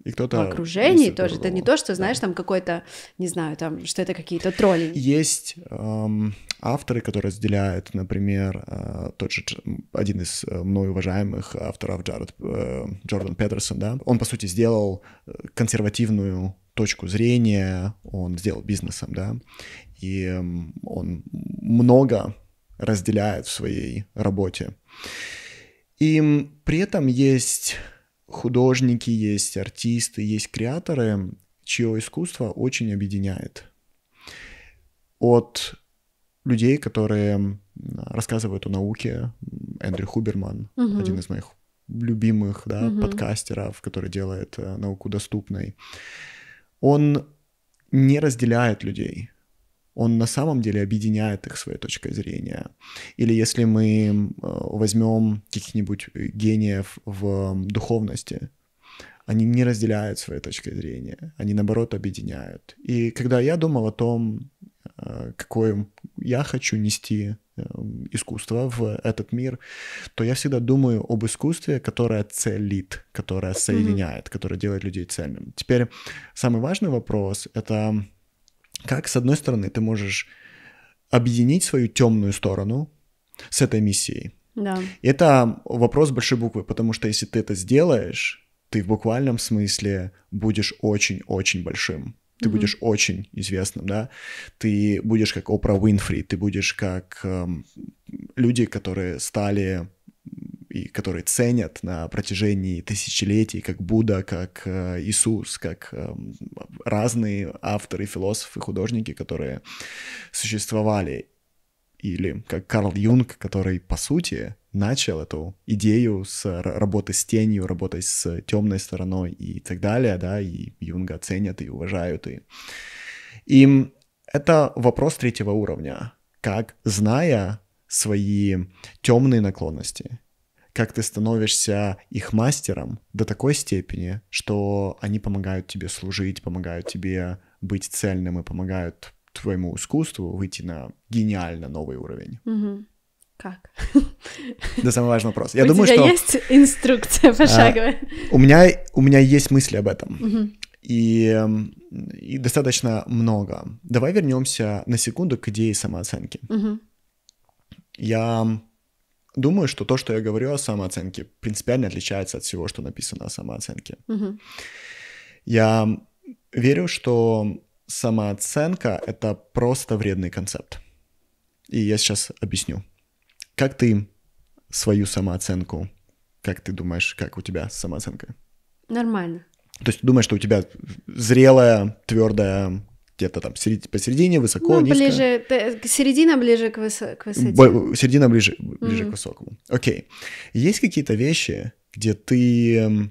и кто-то... окружении тоже. Это не то, что, знаешь, да. там какой-то, не знаю, там, что это какие-то тролли. Есть эм, авторы, которые разделяют, например, э, тот же один из э, мной уважаемых авторов Джаред, э, Джордан Петерсон, да, он, по сути, сделал э, консервативную точку зрения, он сделал бизнесом, да, и эм, он много разделяет в своей работе. И при этом есть художники, есть артисты, есть креаторы, чье искусство очень объединяет. От людей, которые рассказывают о науке, Эндрю Хуберман, угу. один из моих любимых да, угу. подкастеров, который делает э, науку доступной, он не разделяет людей он на самом деле объединяет их своей точкой зрения. Или если мы э, возьмем каких-нибудь э, гениев в духовности, они не разделяют свои точки зрения, они наоборот объединяют. И когда я думал о том, э, какой я хочу нести искусство в этот мир, то я всегда думаю об искусстве, которое целит, которое соединяет, mm-hmm. которое делает людей цельным. Теперь самый важный вопрос — это как, с одной стороны, ты можешь объединить свою темную сторону с этой миссией. Да. Это вопрос большой буквы, потому что если ты это сделаешь, ты в буквальном смысле будешь очень-очень большим. Ты mm будешь очень известным, да. Ты будешь как Опра Уинфри, ты будешь как эм, люди, которые стали и которые ценят на протяжении тысячелетий, как Будда, как э, Иисус, как э, разные авторы, философы, художники, которые существовали, или как Карл Юнг, который, по сути, начал эту идею с работы с тенью, работы с темной стороной и так далее, да, и Юнга ценят и уважают, и им это вопрос третьего уровня, как зная свои темные наклонности, как ты становишься их мастером до такой степени, что они помогают тебе служить, помогают тебе быть цельным и помогают твоему искусству выйти на гениально новый уровень. Угу. Как? Да, самый важный вопрос. Я у думаю, тебя что... есть инструкция а, пошаговая? А, у, меня, у меня есть мысли об этом. Угу. И, и достаточно много. Давай вернемся на секунду к идее самооценки. Угу. Я Думаю, что то, что я говорю о самооценке, принципиально отличается от всего, что написано о самооценке. Угу. Я верю, что самооценка — это просто вредный концепт. И я сейчас объясню. Как ты свою самооценку, как ты думаешь, как у тебя самооценка. Нормально. То есть ты думаешь, что у тебя зрелая, твердая, где-то там серед... посередине, высоко, ну, низко. ближе, середина ближе к, высо... к высоте. Бо... Середина ближе, ближе mm к высокому. Окей. Есть какие-то вещи, где ты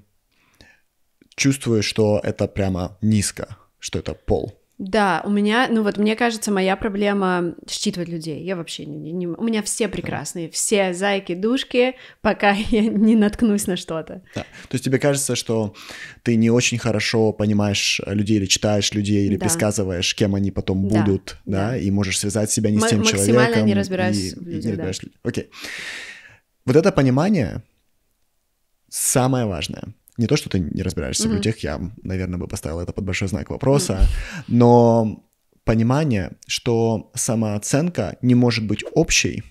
чувствуешь, что это прямо низко, что это пол? Да, у меня, ну вот, мне кажется, моя проблема считывать людей. Я вообще не, не у меня все прекрасные, да. все зайки, душки, пока я не наткнусь на что-то. Да. То есть тебе кажется, что ты не очень хорошо понимаешь людей или читаешь людей или да. предсказываешь, кем они потом да. будут, да, да, и можешь связать себя не М- с тем человеком. Максимально не разбираюсь и, в людях. Не да. людей. Окей. Вот это понимание самое важное не то, что ты не разбираешься mm-hmm. в людях, я, наверное, бы поставил это под большой знак вопроса, mm-hmm. но понимание, что самооценка не может быть общей,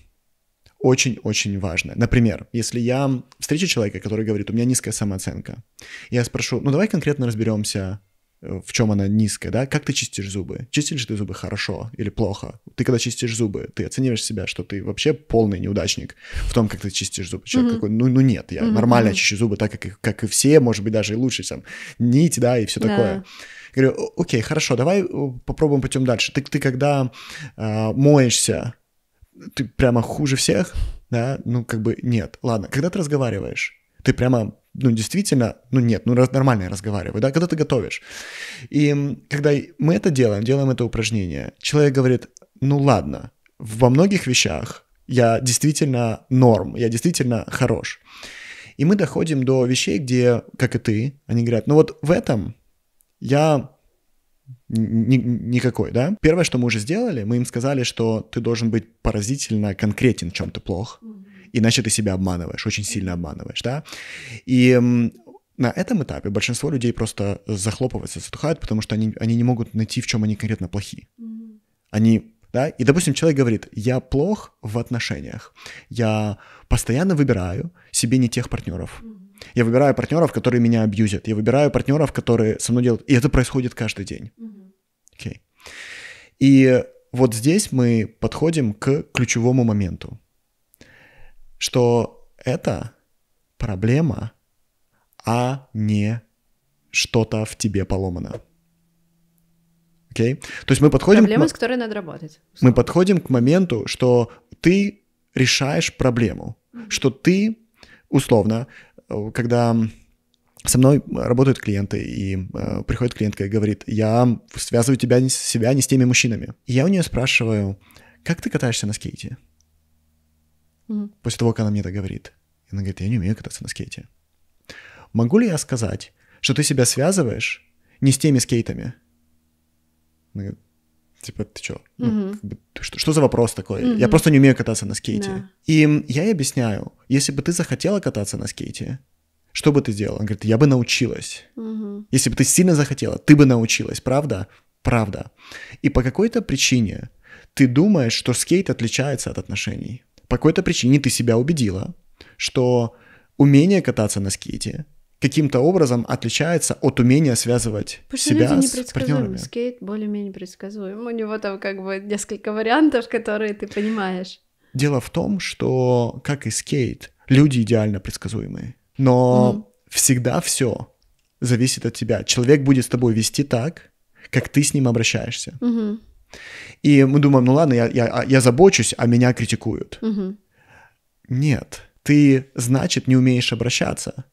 очень-очень важно. Например, если я встречу человека, который говорит, у меня низкая самооценка, я спрошу, ну давай конкретно разберемся, в чем она низкая, да, как ты чистишь зубы, чистишь ты зубы хорошо или плохо, ты когда чистишь зубы, ты оцениваешь себя, что ты вообще полный неудачник в том, как ты чистишь зубы, человек mm-hmm. такой, ну, ну нет, я mm-hmm. нормально чищу зубы, так как, как и все, может быть, даже и лучше, там, нить, да, и все да. такое. Я говорю, окей, хорошо, давай э, попробуем путем дальше. Ты, ты когда э, моешься, ты прямо хуже всех, да, ну, как бы нет, ладно, когда ты разговариваешь, ты прямо ну, действительно, ну, нет, ну, нормально я разговариваю, да, когда ты готовишь. И когда мы это делаем, делаем это упражнение, человек говорит, ну, ладно, во многих вещах я действительно норм, я действительно хорош. И мы доходим до вещей, где, как и ты, они говорят, ну, вот в этом я никакой, да? Первое, что мы уже сделали, мы им сказали, что ты должен быть поразительно конкретен, в чем ты плох. Mm-hmm иначе ты себя обманываешь, очень сильно обманываешь, да. И на этом этапе большинство людей просто захлопываются, затухают, потому что они, они не могут найти, в чем они конкретно плохи. Они, да, и, допустим, человек говорит, я плох в отношениях, я постоянно выбираю себе не тех партнеров. Я выбираю партнеров, которые меня абьюзят, я выбираю партнеров, которые со мной делают, и это происходит каждый день. Окей. Okay. И вот здесь мы подходим к ключевому моменту что это проблема, а не что-то в тебе поломано. Окей? Okay? То есть мы подходим... Проблема, к... с которой надо работать. Мы подходим к моменту, что ты решаешь проблему, mm-hmm. что ты, условно, э, когда со мной работают клиенты, и э, приходит клиентка и говорит, я связываю тебя, себя не с теми мужчинами. И я у нее спрашиваю, как ты катаешься на скейте? Угу. После того, как она мне это говорит. И она говорит, я не умею кататься на скейте. Могу ли я сказать, что ты себя связываешь не с теми скейтами? Она говорит, типа, ты чё? Угу. Ну, как бы, что, что за вопрос такой? Угу. Я просто не умею кататься на скейте. Да. И я ей объясняю, если бы ты захотела кататься на скейте, что бы ты сделала? Она говорит, я бы научилась. Угу. Если бы ты сильно захотела, ты бы научилась, правда? Правда. И по какой-то причине ты думаешь, что скейт отличается от отношений по какой-то причине ты себя убедила, что умение кататься на скейте каким-то образом отличается от умения связывать Потому себя люди с партнерами. Скейт более-менее предсказуем. У него там как бы несколько вариантов, которые ты понимаешь. Дело в том, что, как и скейт, люди идеально предсказуемые. Но угу. всегда все зависит от тебя. Человек будет с тобой вести так, как ты с ним обращаешься. Угу. И мы думаем, ну ладно, я, я, а, я забочусь, а меня критикуют. Угу. Нет, ты, значит, не умеешь обращаться.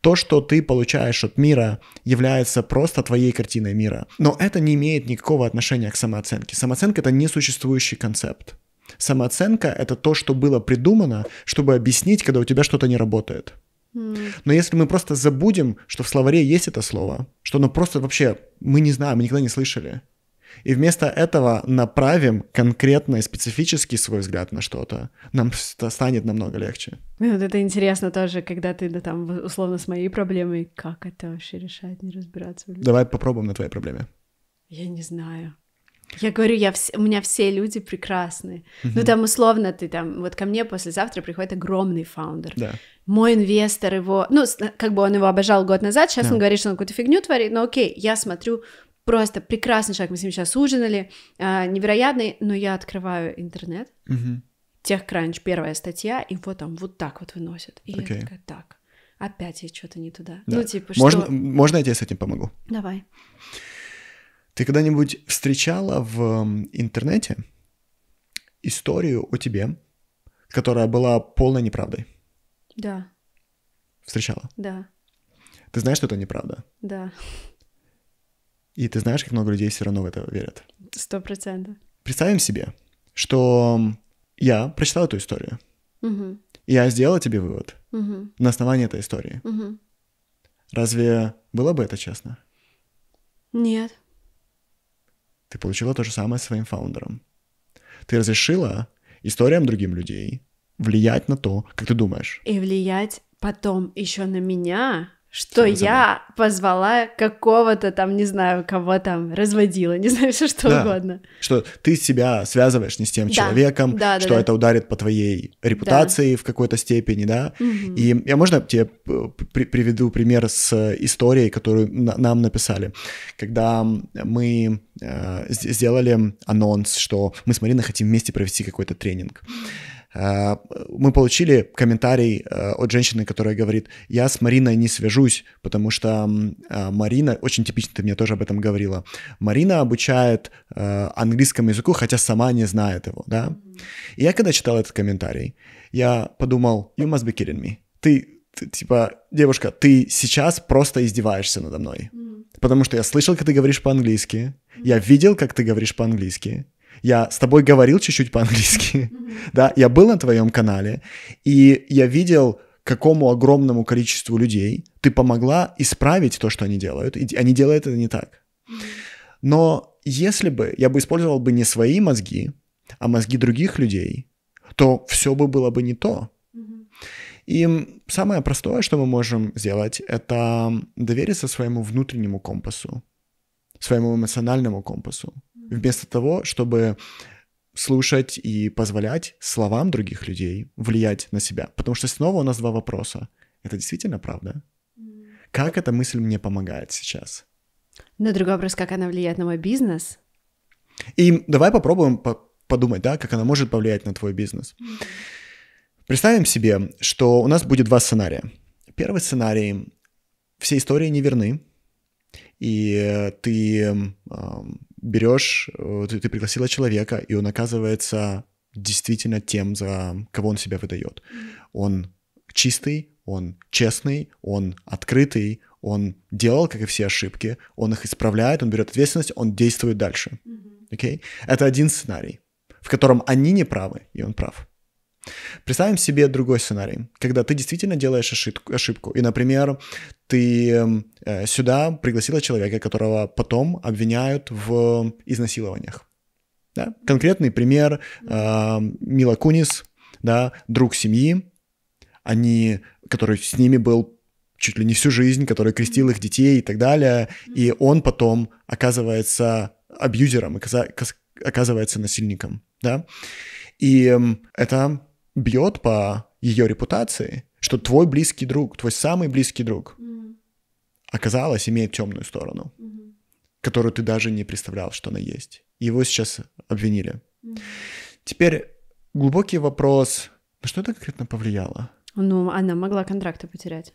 То, что ты получаешь от мира, является просто твоей картиной мира. Но это не имеет никакого отношения к самооценке. Самооценка — это несуществующий концепт. Самооценка — это то, что было придумано, чтобы объяснить, когда у тебя что-то не работает. Но если мы просто забудем, что в словаре есть это слово, что оно просто вообще, мы не знаем, мы никогда не слышали, и вместо этого направим конкретно и специфически свой взгляд на что-то. Нам станет намного легче. Вот это интересно тоже, когда ты, да, там, условно, с моей проблемой, как это вообще решать, не разбираться. Давай попробуем на твоей проблеме. Я не знаю. Я говорю, я вс... у меня все люди прекрасные. Mm-hmm. Ну, там, условно, ты там... Вот ко мне послезавтра приходит огромный фаундер. Да. Мой инвестор его... Ну, как бы он его обожал год назад, сейчас да. он говорит, что он какую-то фигню творит, но окей, я смотрю Просто прекрасный человек, мы с ним сейчас ужинали, а, невероятный, но я открываю интернет, тех кранч первая статья, и вот там вот так вот выносят. И okay. я такая, так, опять я что-то не туда. Да. Ну, типа, можно, что... Можно я тебе с этим помогу? Давай. Ты когда-нибудь встречала в интернете историю о тебе, которая была полной неправдой? Да. Встречала? Да. Ты знаешь, что это неправда? Да. И ты знаешь, как много людей все равно в это верят. Сто процентов. Представим себе, что я прочитал эту историю. Угу. Я сделал тебе вывод угу. на основании этой истории. Угу. Разве было бы это честно? Нет. Ты получила то же самое своим фаундером. Ты разрешила историям другим людей влиять на то, как ты думаешь. И влиять потом еще на меня, что я позвала какого-то там, не знаю, кого там разводила, не знаю, все что да. угодно. Что ты себя связываешь не с тем да. человеком, да, да, что да. это ударит по твоей репутации да. в какой-то степени, да. Угу. И я можно тебе э, при приведу пример с э, историей, которую на нам написали, когда мы э, сделали анонс, что мы с Мариной хотим вместе провести какой-то тренинг. Угу. Э, мы получили комментарий э, от женщины, которая говорит, я с Мариной не свяжусь, потому что э, Марина, очень типично ты мне тоже об этом говорила, Марина обучает английскому языку, хотя сама не знает его, да. И я когда читал этот комментарий, я подумал, you must be kidding me. Ты, ты типа, девушка, ты сейчас просто издеваешься надо мной. Потому что я слышал, как ты говоришь по-английски, я видел, как ты говоришь по-английски, я с тобой говорил чуть-чуть по-английски, да, я был на твоем канале, и я видел, какому огромному количеству людей ты помогла исправить то, что они делают, и они делают это не так. Но если бы я бы использовал бы не свои мозги, а мозги других людей, то все бы было бы не то. И самое простое, что мы можем сделать, это довериться своему внутреннему компасу, своему эмоциональному компасу. Вместо того, чтобы слушать и позволять словам других людей влиять на себя. Потому что снова у нас два вопроса. Это действительно правда? Как эта мысль мне помогает сейчас? Ну, другой вопрос, как она влияет на мой бизнес? И давай попробуем по подумать, да, как она может повлиять на твой бизнес. Представим себе, что у нас будет два сценария. Первый сценарий – все истории неверны, и ты э, берешь, э, ты, ты пригласила человека, и он оказывается действительно тем, за кого он себя выдает. Он чистый, он честный, он открытый, он делал, как и все ошибки, он их исправляет, он берет ответственность, он действует дальше. Окей? Okay? Это один сценарий, в котором они не правы, и он прав. Представим себе другой сценарий, когда ты действительно делаешь ошибку, ошибку. и, например, ты эм, э, сюда пригласила человека, которого потом обвиняют в эм, изнасилованиях. Да? Конкретный пример э, Мила Кунис, да, друг семьи, они, который с ними был чуть ли не всю жизнь, который крестил их детей и так далее, и он потом оказывается абьюзером, оказывается насильником, да. И это бьет по ее репутации, что твой близкий друг, твой самый близкий друг, mm. оказалось, имеет темную сторону, mm-hmm. которую ты даже не представлял, что она есть. Его сейчас обвинили. Mm. Теперь глубокий вопрос, на что это конкретно повлияло? Ну, она могла контракты потерять.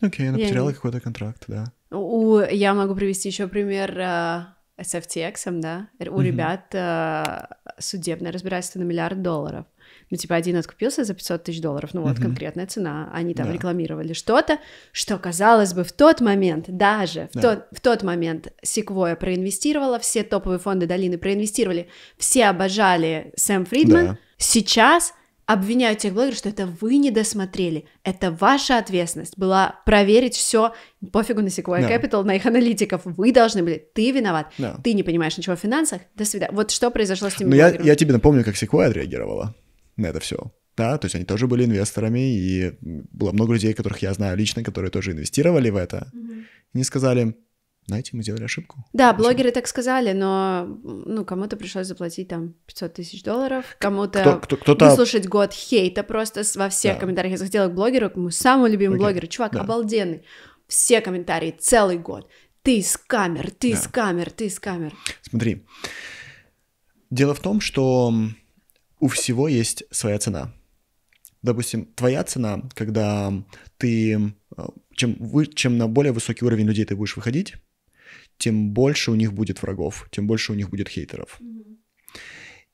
Окей, okay, она я потеряла не... какой-то контракт, да. У, я могу привести еще пример э, с FTX, да. У mm-hmm. ребят э, судебное разбирательство на миллиард долларов. Ну, типа, один откупился за 500 тысяч долларов, ну, вот угу. конкретная цена. Они там да. рекламировали что-то, что, казалось бы, в тот момент, даже да. в, тот, в тот момент Секвоя проинвестировала, все топовые фонды долины проинвестировали, все обожали Сэм Фридман. Да. Сейчас обвиняют тех блогеров, что это вы не досмотрели. Это ваша ответственность была проверить все, пофигу на Sequoia no. Capital, на их аналитиков. Вы должны были, ты виноват, no. ты не понимаешь ничего в финансах, до свидания. Вот что произошло с тем Но блогером. я, я тебе напомню, как Sequoia отреагировала на это все. Да, то есть они тоже были инвесторами, и было много людей, которых я знаю лично, которые тоже инвестировали в это. Mm-hmm. они сказали, знаете, мы сделали ошибку. Да, Спасибо. блогеры так сказали, но ну, кому-то пришлось заплатить там 500 тысяч долларов, кому-то кто, кто, кто-то... выслушать год хейта просто во всех да. комментариях. Я захотела к блогеру, к моему самому любимому okay. блогеру. Чувак, да. обалденный. Все комментарии, целый год. Ты из камер, ты из камер, ты из камер. Смотри, дело в том, что у всего есть своя цена. Допустим, твоя цена, когда ты... Э, чем, вы, чем на более высокий уровень людей ты будешь выходить, тем больше у них будет врагов, тем больше у них будет хейтеров.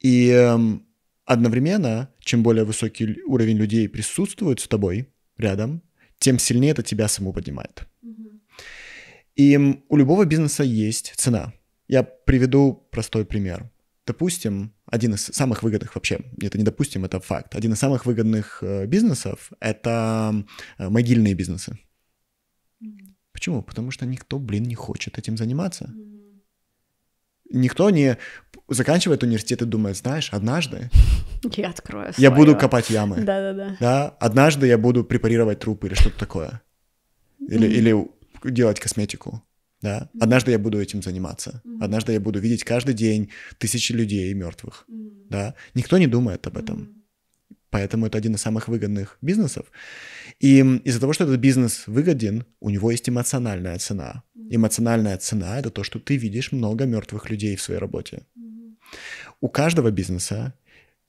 И эм, одновременно, чем более высокий уровень людей присутствует с тобой рядом, тем сильнее это тебя саму поднимает. И эм, у любого бизнеса есть цена. Я приведу простой пример. Допустим, один из самых выгодных вообще, это недопустим, это факт, один из самых выгодных э, бизнесов — это э, могильные бизнесы. Mm-hmm. Почему? Потому что никто, блин, не хочет этим заниматься. Mm-hmm. Никто не заканчивает университет и думает, знаешь, однажды я открою Я буду копать ямы. Да-да-да. Да, однажды я буду препарировать трупы или что-то такое. Или, mm-hmm. или делать косметику. Да? Однажды я буду этим заниматься. Однажды я буду видеть каждый день тысячи людей мертвых. Да? Никто не думает об этом. Поэтому это один из самых выгодных бизнесов. И из-за того, что этот бизнес выгоден, у него есть эмоциональная цена. Эмоциональная цена — это то, что ты видишь много мертвых людей в своей работе. У каждого бизнеса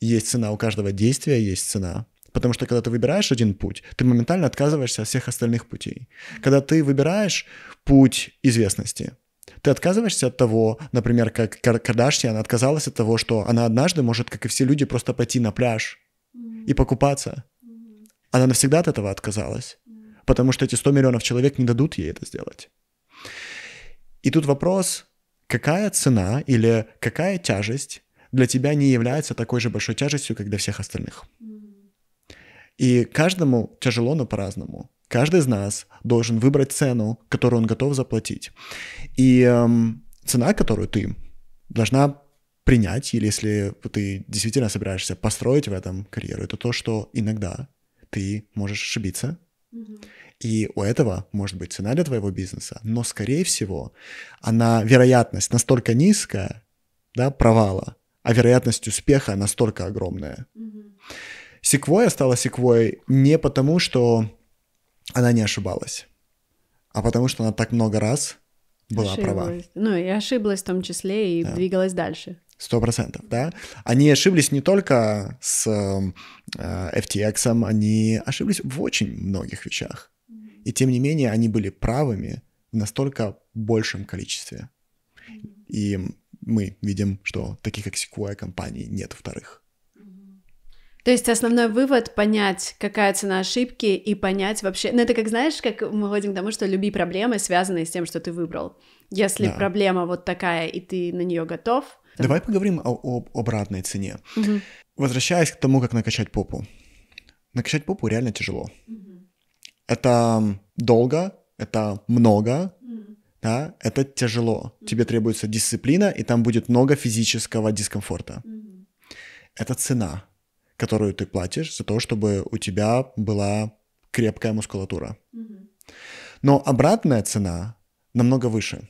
есть цена, у каждого действия есть цена. Потому что когда ты выбираешь один путь, ты моментально отказываешься от всех остальных путей. Когда ты выбираешь путь известности, ты отказываешься от того, например, как Кардашьян отказалась от того, что она однажды может, как и все люди, просто пойти на пляж и покупаться. Она навсегда от этого отказалась, потому что эти 100 миллионов человек не дадут ей это сделать. И тут вопрос, какая цена или какая тяжесть для тебя не является такой же большой тяжестью, как для всех остальных. Mm. И каждому тяжело, но по-разному. Каждый из нас должен выбрать цену, которую он готов заплатить. И эм, цена, которую ты должна принять, или если ты действительно собираешься построить в этом карьеру, это то, что иногда ты можешь ошибиться, и у этого может быть цена для твоего бизнеса, но, скорее всего, она, вероятность настолько низкая, да, провала, а вероятность успеха настолько огромная. Mm-hmm. Секвоя стала секвой не потому, что она не ошибалась, а потому что она так много раз была ошиблась. права. Ну и ошиблась в том числе и да. двигалась дальше. Сто процентов, да. Они ошиблись не только с э, FTX, они ошиблись в очень многих вещах. И тем не менее они были правыми в настолько большем количестве. И мы видим, что таких как Sequoia компаний нет вторых. То есть основной вывод — понять, какая цена ошибки, и понять вообще... Ну, это как, знаешь, как мы ходим к тому, что люби проблемы, связанные с тем, что ты выбрал. Если да. проблема вот такая, и ты на нее готов... То... Давай поговорим о, об обратной цене. Угу. Возвращаясь к тому, как накачать попу. Накачать попу реально тяжело. Угу. Это долго, это много, угу. да, это тяжело. Угу. Тебе требуется дисциплина, и там будет много физического дискомфорта. Угу. Это цена которую ты платишь за то, чтобы у тебя была крепкая мускулатура. Но обратная цена намного выше.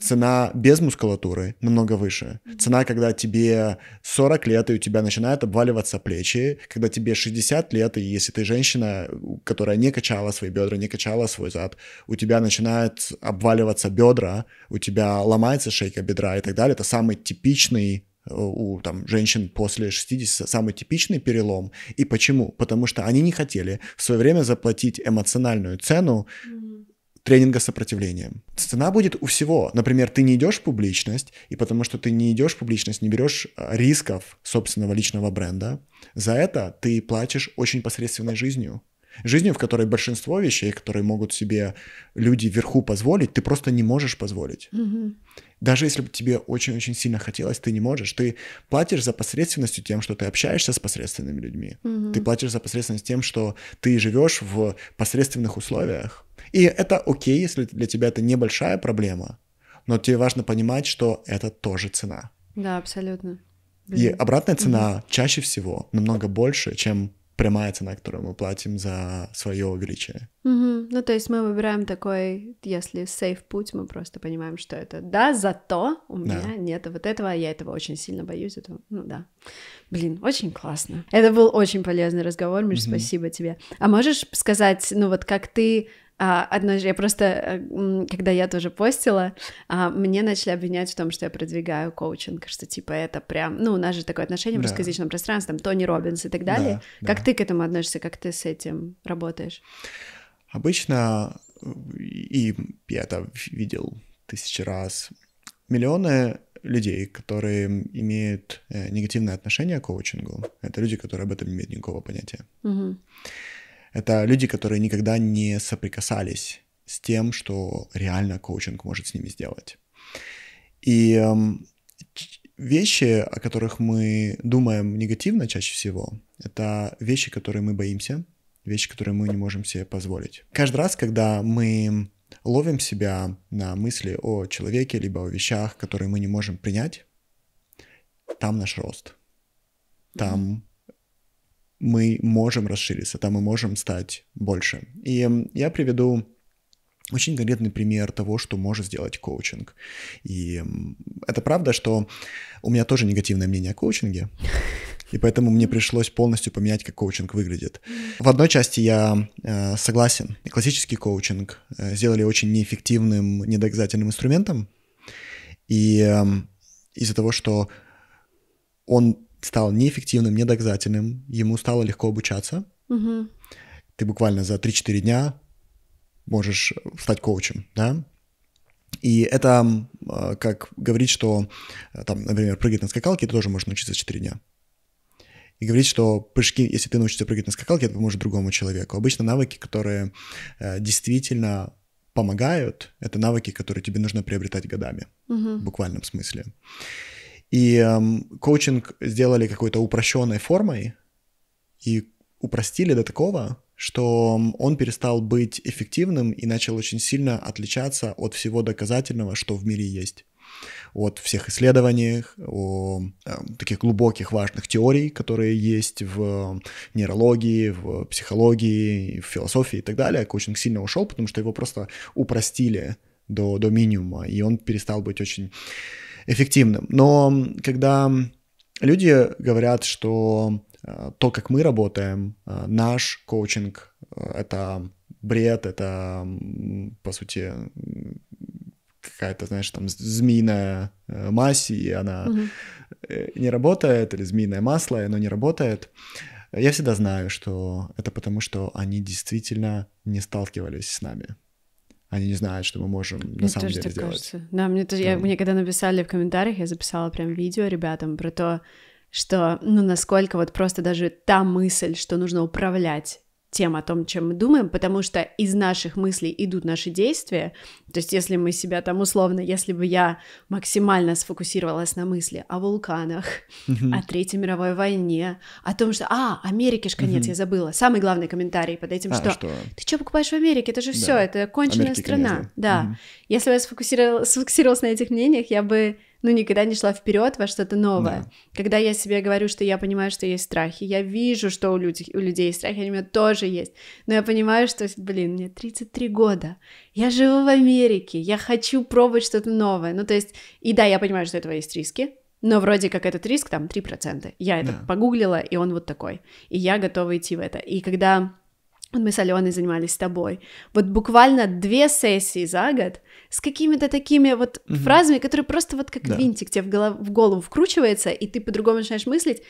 Цена без мускулатуры намного выше. Цена, когда тебе 40 лет, и у тебя начинают обваливаться плечи, когда тебе 60 лет, и если ты женщина, которая не качала свои бедра, не качала свой зад, у тебя начинают обваливаться бедра, у тебя ломается шейка бедра и так далее. Это самый типичный у там, женщин после 60 самый типичный перелом. И почему? Потому что они не хотели в свое время заплатить эмоциональную цену тренинга сопротивления. Цена будет у всего. Например, ты не идешь в публичность, и потому что ты не идешь в публичность, не берешь а, рисков собственного личного бренда, за это ты платишь очень посредственной жизнью. Жизнью, в которой большинство вещей, которые могут себе люди вверху позволить, ты просто не можешь позволить. Угу. Даже если бы тебе очень-очень сильно хотелось, ты не можешь. Ты платишь за посредственностью тем, что ты общаешься с посредственными людьми. Угу. Ты платишь за посредственность тем, что ты живешь в посредственных условиях. И это окей, если для тебя это небольшая проблема, но тебе важно понимать, что это тоже цена. Да, абсолютно. И обратная цена угу. чаще всего намного больше, чем прямая цена, которую мы платим за свое величие. Угу. Ну, то есть мы выбираем такой, если safe путь, мы просто понимаем, что это да, зато у меня да. нет вот этого, а я этого очень сильно боюсь. Это, ну да. Блин, очень классно. Это был очень полезный разговор, Миш, угу. спасибо тебе. А можешь сказать, ну вот как ты а, Однажды я просто, э, когда я тоже постила, а, мне начали обвинять в том, что я продвигаю коучинг, что типа это прям, ну, у нас же такое отношение в да. пространстве, там Тони Робинс и так далее. Да, как да. ты к этому относишься, как ты с этим работаешь? Обычно, и я это видел тысячи раз, миллионы людей, которые имеют э, негативное отношение к коучингу, это люди, которые об этом не имеют никакого понятия. Угу. Это люди, которые никогда не соприкасались с тем, что реально коучинг может с ними сделать. И эм, вещи, о которых мы думаем негативно чаще всего, это вещи, которые мы боимся, вещи, которые мы не можем себе позволить. Каждый раз, когда мы ловим себя на мысли о человеке, либо о вещах, которые мы не можем принять, там наш рост. Там мы можем расшириться, там мы можем стать больше. И я приведу очень конкретный пример того, что может сделать коучинг. И это правда, что у меня тоже негативное мнение о коучинге, и поэтому мне пришлось полностью поменять, как коучинг выглядит. В одной части я э, согласен. Классический коучинг э, сделали очень неэффективным, недоказательным инструментом, и э, из-за того, что он стал неэффективным, недоказательным, ему стало легко обучаться. Угу. Ты буквально за 3-4 дня можешь э, стать коучем, да? И это э, как говорить, что, э, там, например, прыгать на скакалке ты тоже можешь научиться за 4 дня. И говорить, что прыжки, если ты научишься прыгать на скакалке, это поможет другому человеку. Обычно навыки, которые действительно помогают, это навыки, которые тебе нужно приобретать годами, угу. в буквальном смысле. И эм, коучинг сделали какой-то упрощенной формой и упростили до такого, что эм, он перестал быть эффективным и начал очень сильно отличаться от всего доказательного, что в мире есть от всех исследований, о э, таких глубоких важных теорий, которые есть в эм, нейрологии, в психологии, в философии и так далее. Коучинг сильно ушел, потому что его просто упростили до, до минимума, и он перестал быть очень эффективным. Но когда люди говорят, что э, то, как мы работаем, э, наш коучинг э, — это бред, это, по сути, какая-то, знаешь, там змеиная мазь, и она угу. не работает, или змеиное масло, и оно не работает. Я всегда знаю, что это потому, что они действительно не сталкивались с нами они не знают, что мы можем мне на самом тоже деле так делать. Кажется. Да, мне тоже, да. я, мне когда написали в комментариях, я записала прям видео ребятам про то, что, ну, насколько вот просто даже та мысль, что нужно управлять тем, о том, чем мы думаем, потому что из наших мыслей идут наши действия. То есть если мы себя там условно, если бы я максимально сфокусировалась на мысли о вулканах, о Третьей мировой войне, о том, что, а, Америке ж конец, я забыла. Самый главный комментарий под этим, а, что, ты что покупаешь в Америке, это же все, это конченная страна. Да. Если бы я сфокусировалась, сфокусировалась на этих мнениях, я бы ну, никогда не шла вперед во что-то новое. Да. Когда я себе говорю, что я понимаю, что есть страхи, я вижу, что у людей, у людей есть страхи, они у меня тоже есть. Но я понимаю, что, блин, мне 33 года, я живу в Америке, я хочу пробовать что-то новое. Ну, то есть, и да, я понимаю, что у этого есть риски, но вроде как этот риск там 3%. Я это да. погуглила, и он вот такой. И я готова идти в это. И когда вот мы с Аленой занимались с тобой, вот буквально две сессии за год с какими-то такими вот угу. фразами, которые просто вот как да. винтик тебе в, голов- в голову вкручивается, и ты по-другому начинаешь мыслить,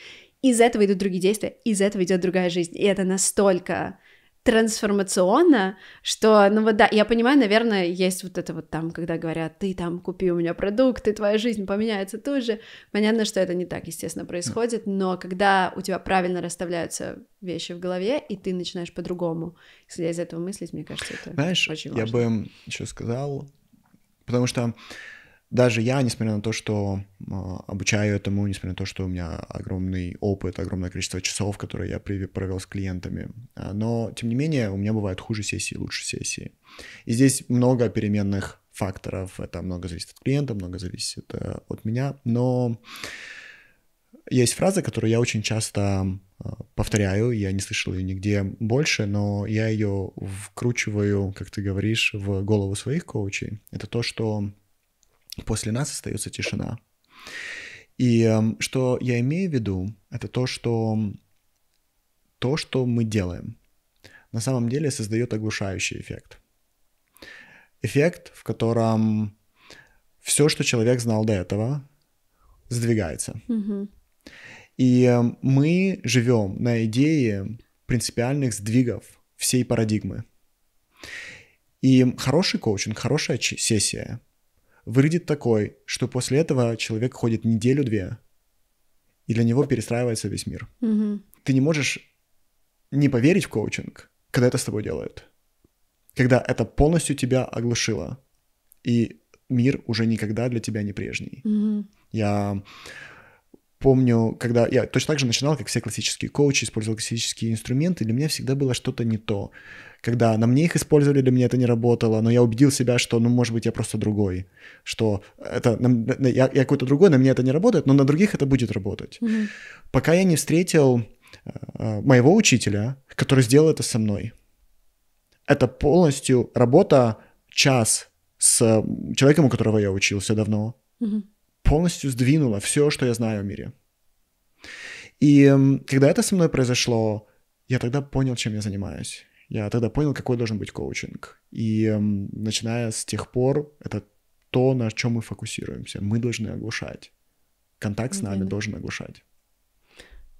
из этого идут другие действия, из этого идет другая жизнь, и это настолько трансформационно, что, ну вот да, я понимаю, наверное, есть вот это вот там, когда говорят, ты там купи у меня продукт, и твоя жизнь поменяется тут же. Понятно, что это не так, естественно, происходит, но когда у тебя правильно расставляются вещи в голове, и ты начинаешь по-другому, исходя из этого мыслить, мне кажется, это Знаешь, очень важно. я бы еще сказал, потому что даже я, несмотря на то, что а, обучаю этому, несмотря на то, что у меня огромный опыт, огромное количество часов, которые я провел с клиентами, а, но, тем не менее, у меня бывают хуже сессии, лучше сессии. И здесь много переменных факторов, это много зависит от клиента, много зависит э, от меня, но есть фраза, которую я очень часто а, повторяю, я не слышал ее нигде больше, но я ее вкручиваю, как ты говоришь, в голову своих коучей. Это то, что после нас остается тишина. И эм, что я имею в виду, это то, что то, что мы делаем, на самом деле создает оглушающий эффект. Эффект, в котором все, что человек знал до этого, сдвигается. И эм, мы живем на идее принципиальных сдвигов всей парадигмы. И хороший коучинг, хорошая сессия Выглядит такой, что после этого человек ходит неделю-две, и для него перестраивается весь мир. Угу. Ты не можешь не поверить в коучинг, когда это с тобой делают. Когда это полностью тебя оглушило, и мир уже никогда для тебя не прежний. Угу. Я помню, когда я точно так же начинал, как все классические коучи, использовал классические инструменты, для меня всегда было что-то не то когда на мне их использовали, для меня это не работало, но я убедил себя, что, ну, может быть, я просто другой, что это, на, я, я какой-то другой, на меня это не работает, но на других это будет работать. Mm-hmm. Пока я не встретил э, моего учителя, который сделал это со мной. Это полностью работа час с человеком, у которого я учился давно, угу. полностью сдвинула все, что я знаю о мире. И когда это со мной произошло, я тогда понял, чем я занимаюсь я тогда понял, какой должен быть коучинг. И э, начиная с тех пор, это то, на чем мы фокусируемся. Мы должны оглушать. Контакт с нами mm-hmm. должен оглушать.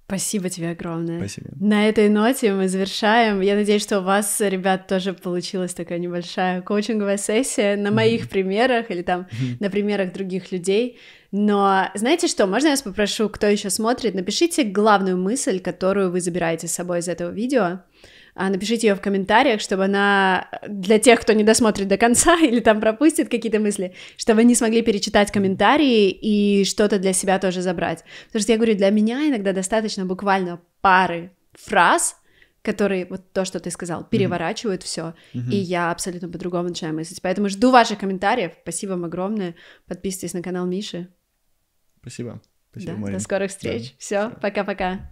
Спасибо тебе огромное. Спасибо. На этой ноте мы завершаем. Я надеюсь, что у вас, ребят, тоже получилась такая небольшая коучинговая сессия на моих mm-hmm. примерах или там mm-hmm. на примерах других людей. Но знаете что, можно я вас попрошу, кто еще смотрит, напишите главную мысль, которую вы забираете с собой из этого видео. А, напишите ее в комментариях, чтобы она для тех, кто не досмотрит до конца или там пропустит какие-то мысли, чтобы они смогли перечитать комментарии и что-то для себя тоже забрать. Потому что я говорю, для меня иногда достаточно буквально пары фраз, которые вот то, что ты сказал, переворачивают mm-hmm. все, mm-hmm. и я абсолютно по-другому начинаю мыслить. Поэтому жду ваших комментариев. Спасибо вам огромное. Подписывайтесь на канал Миши. Спасибо. Спасибо, да, До скорых встреч. Да. Все, пока-пока.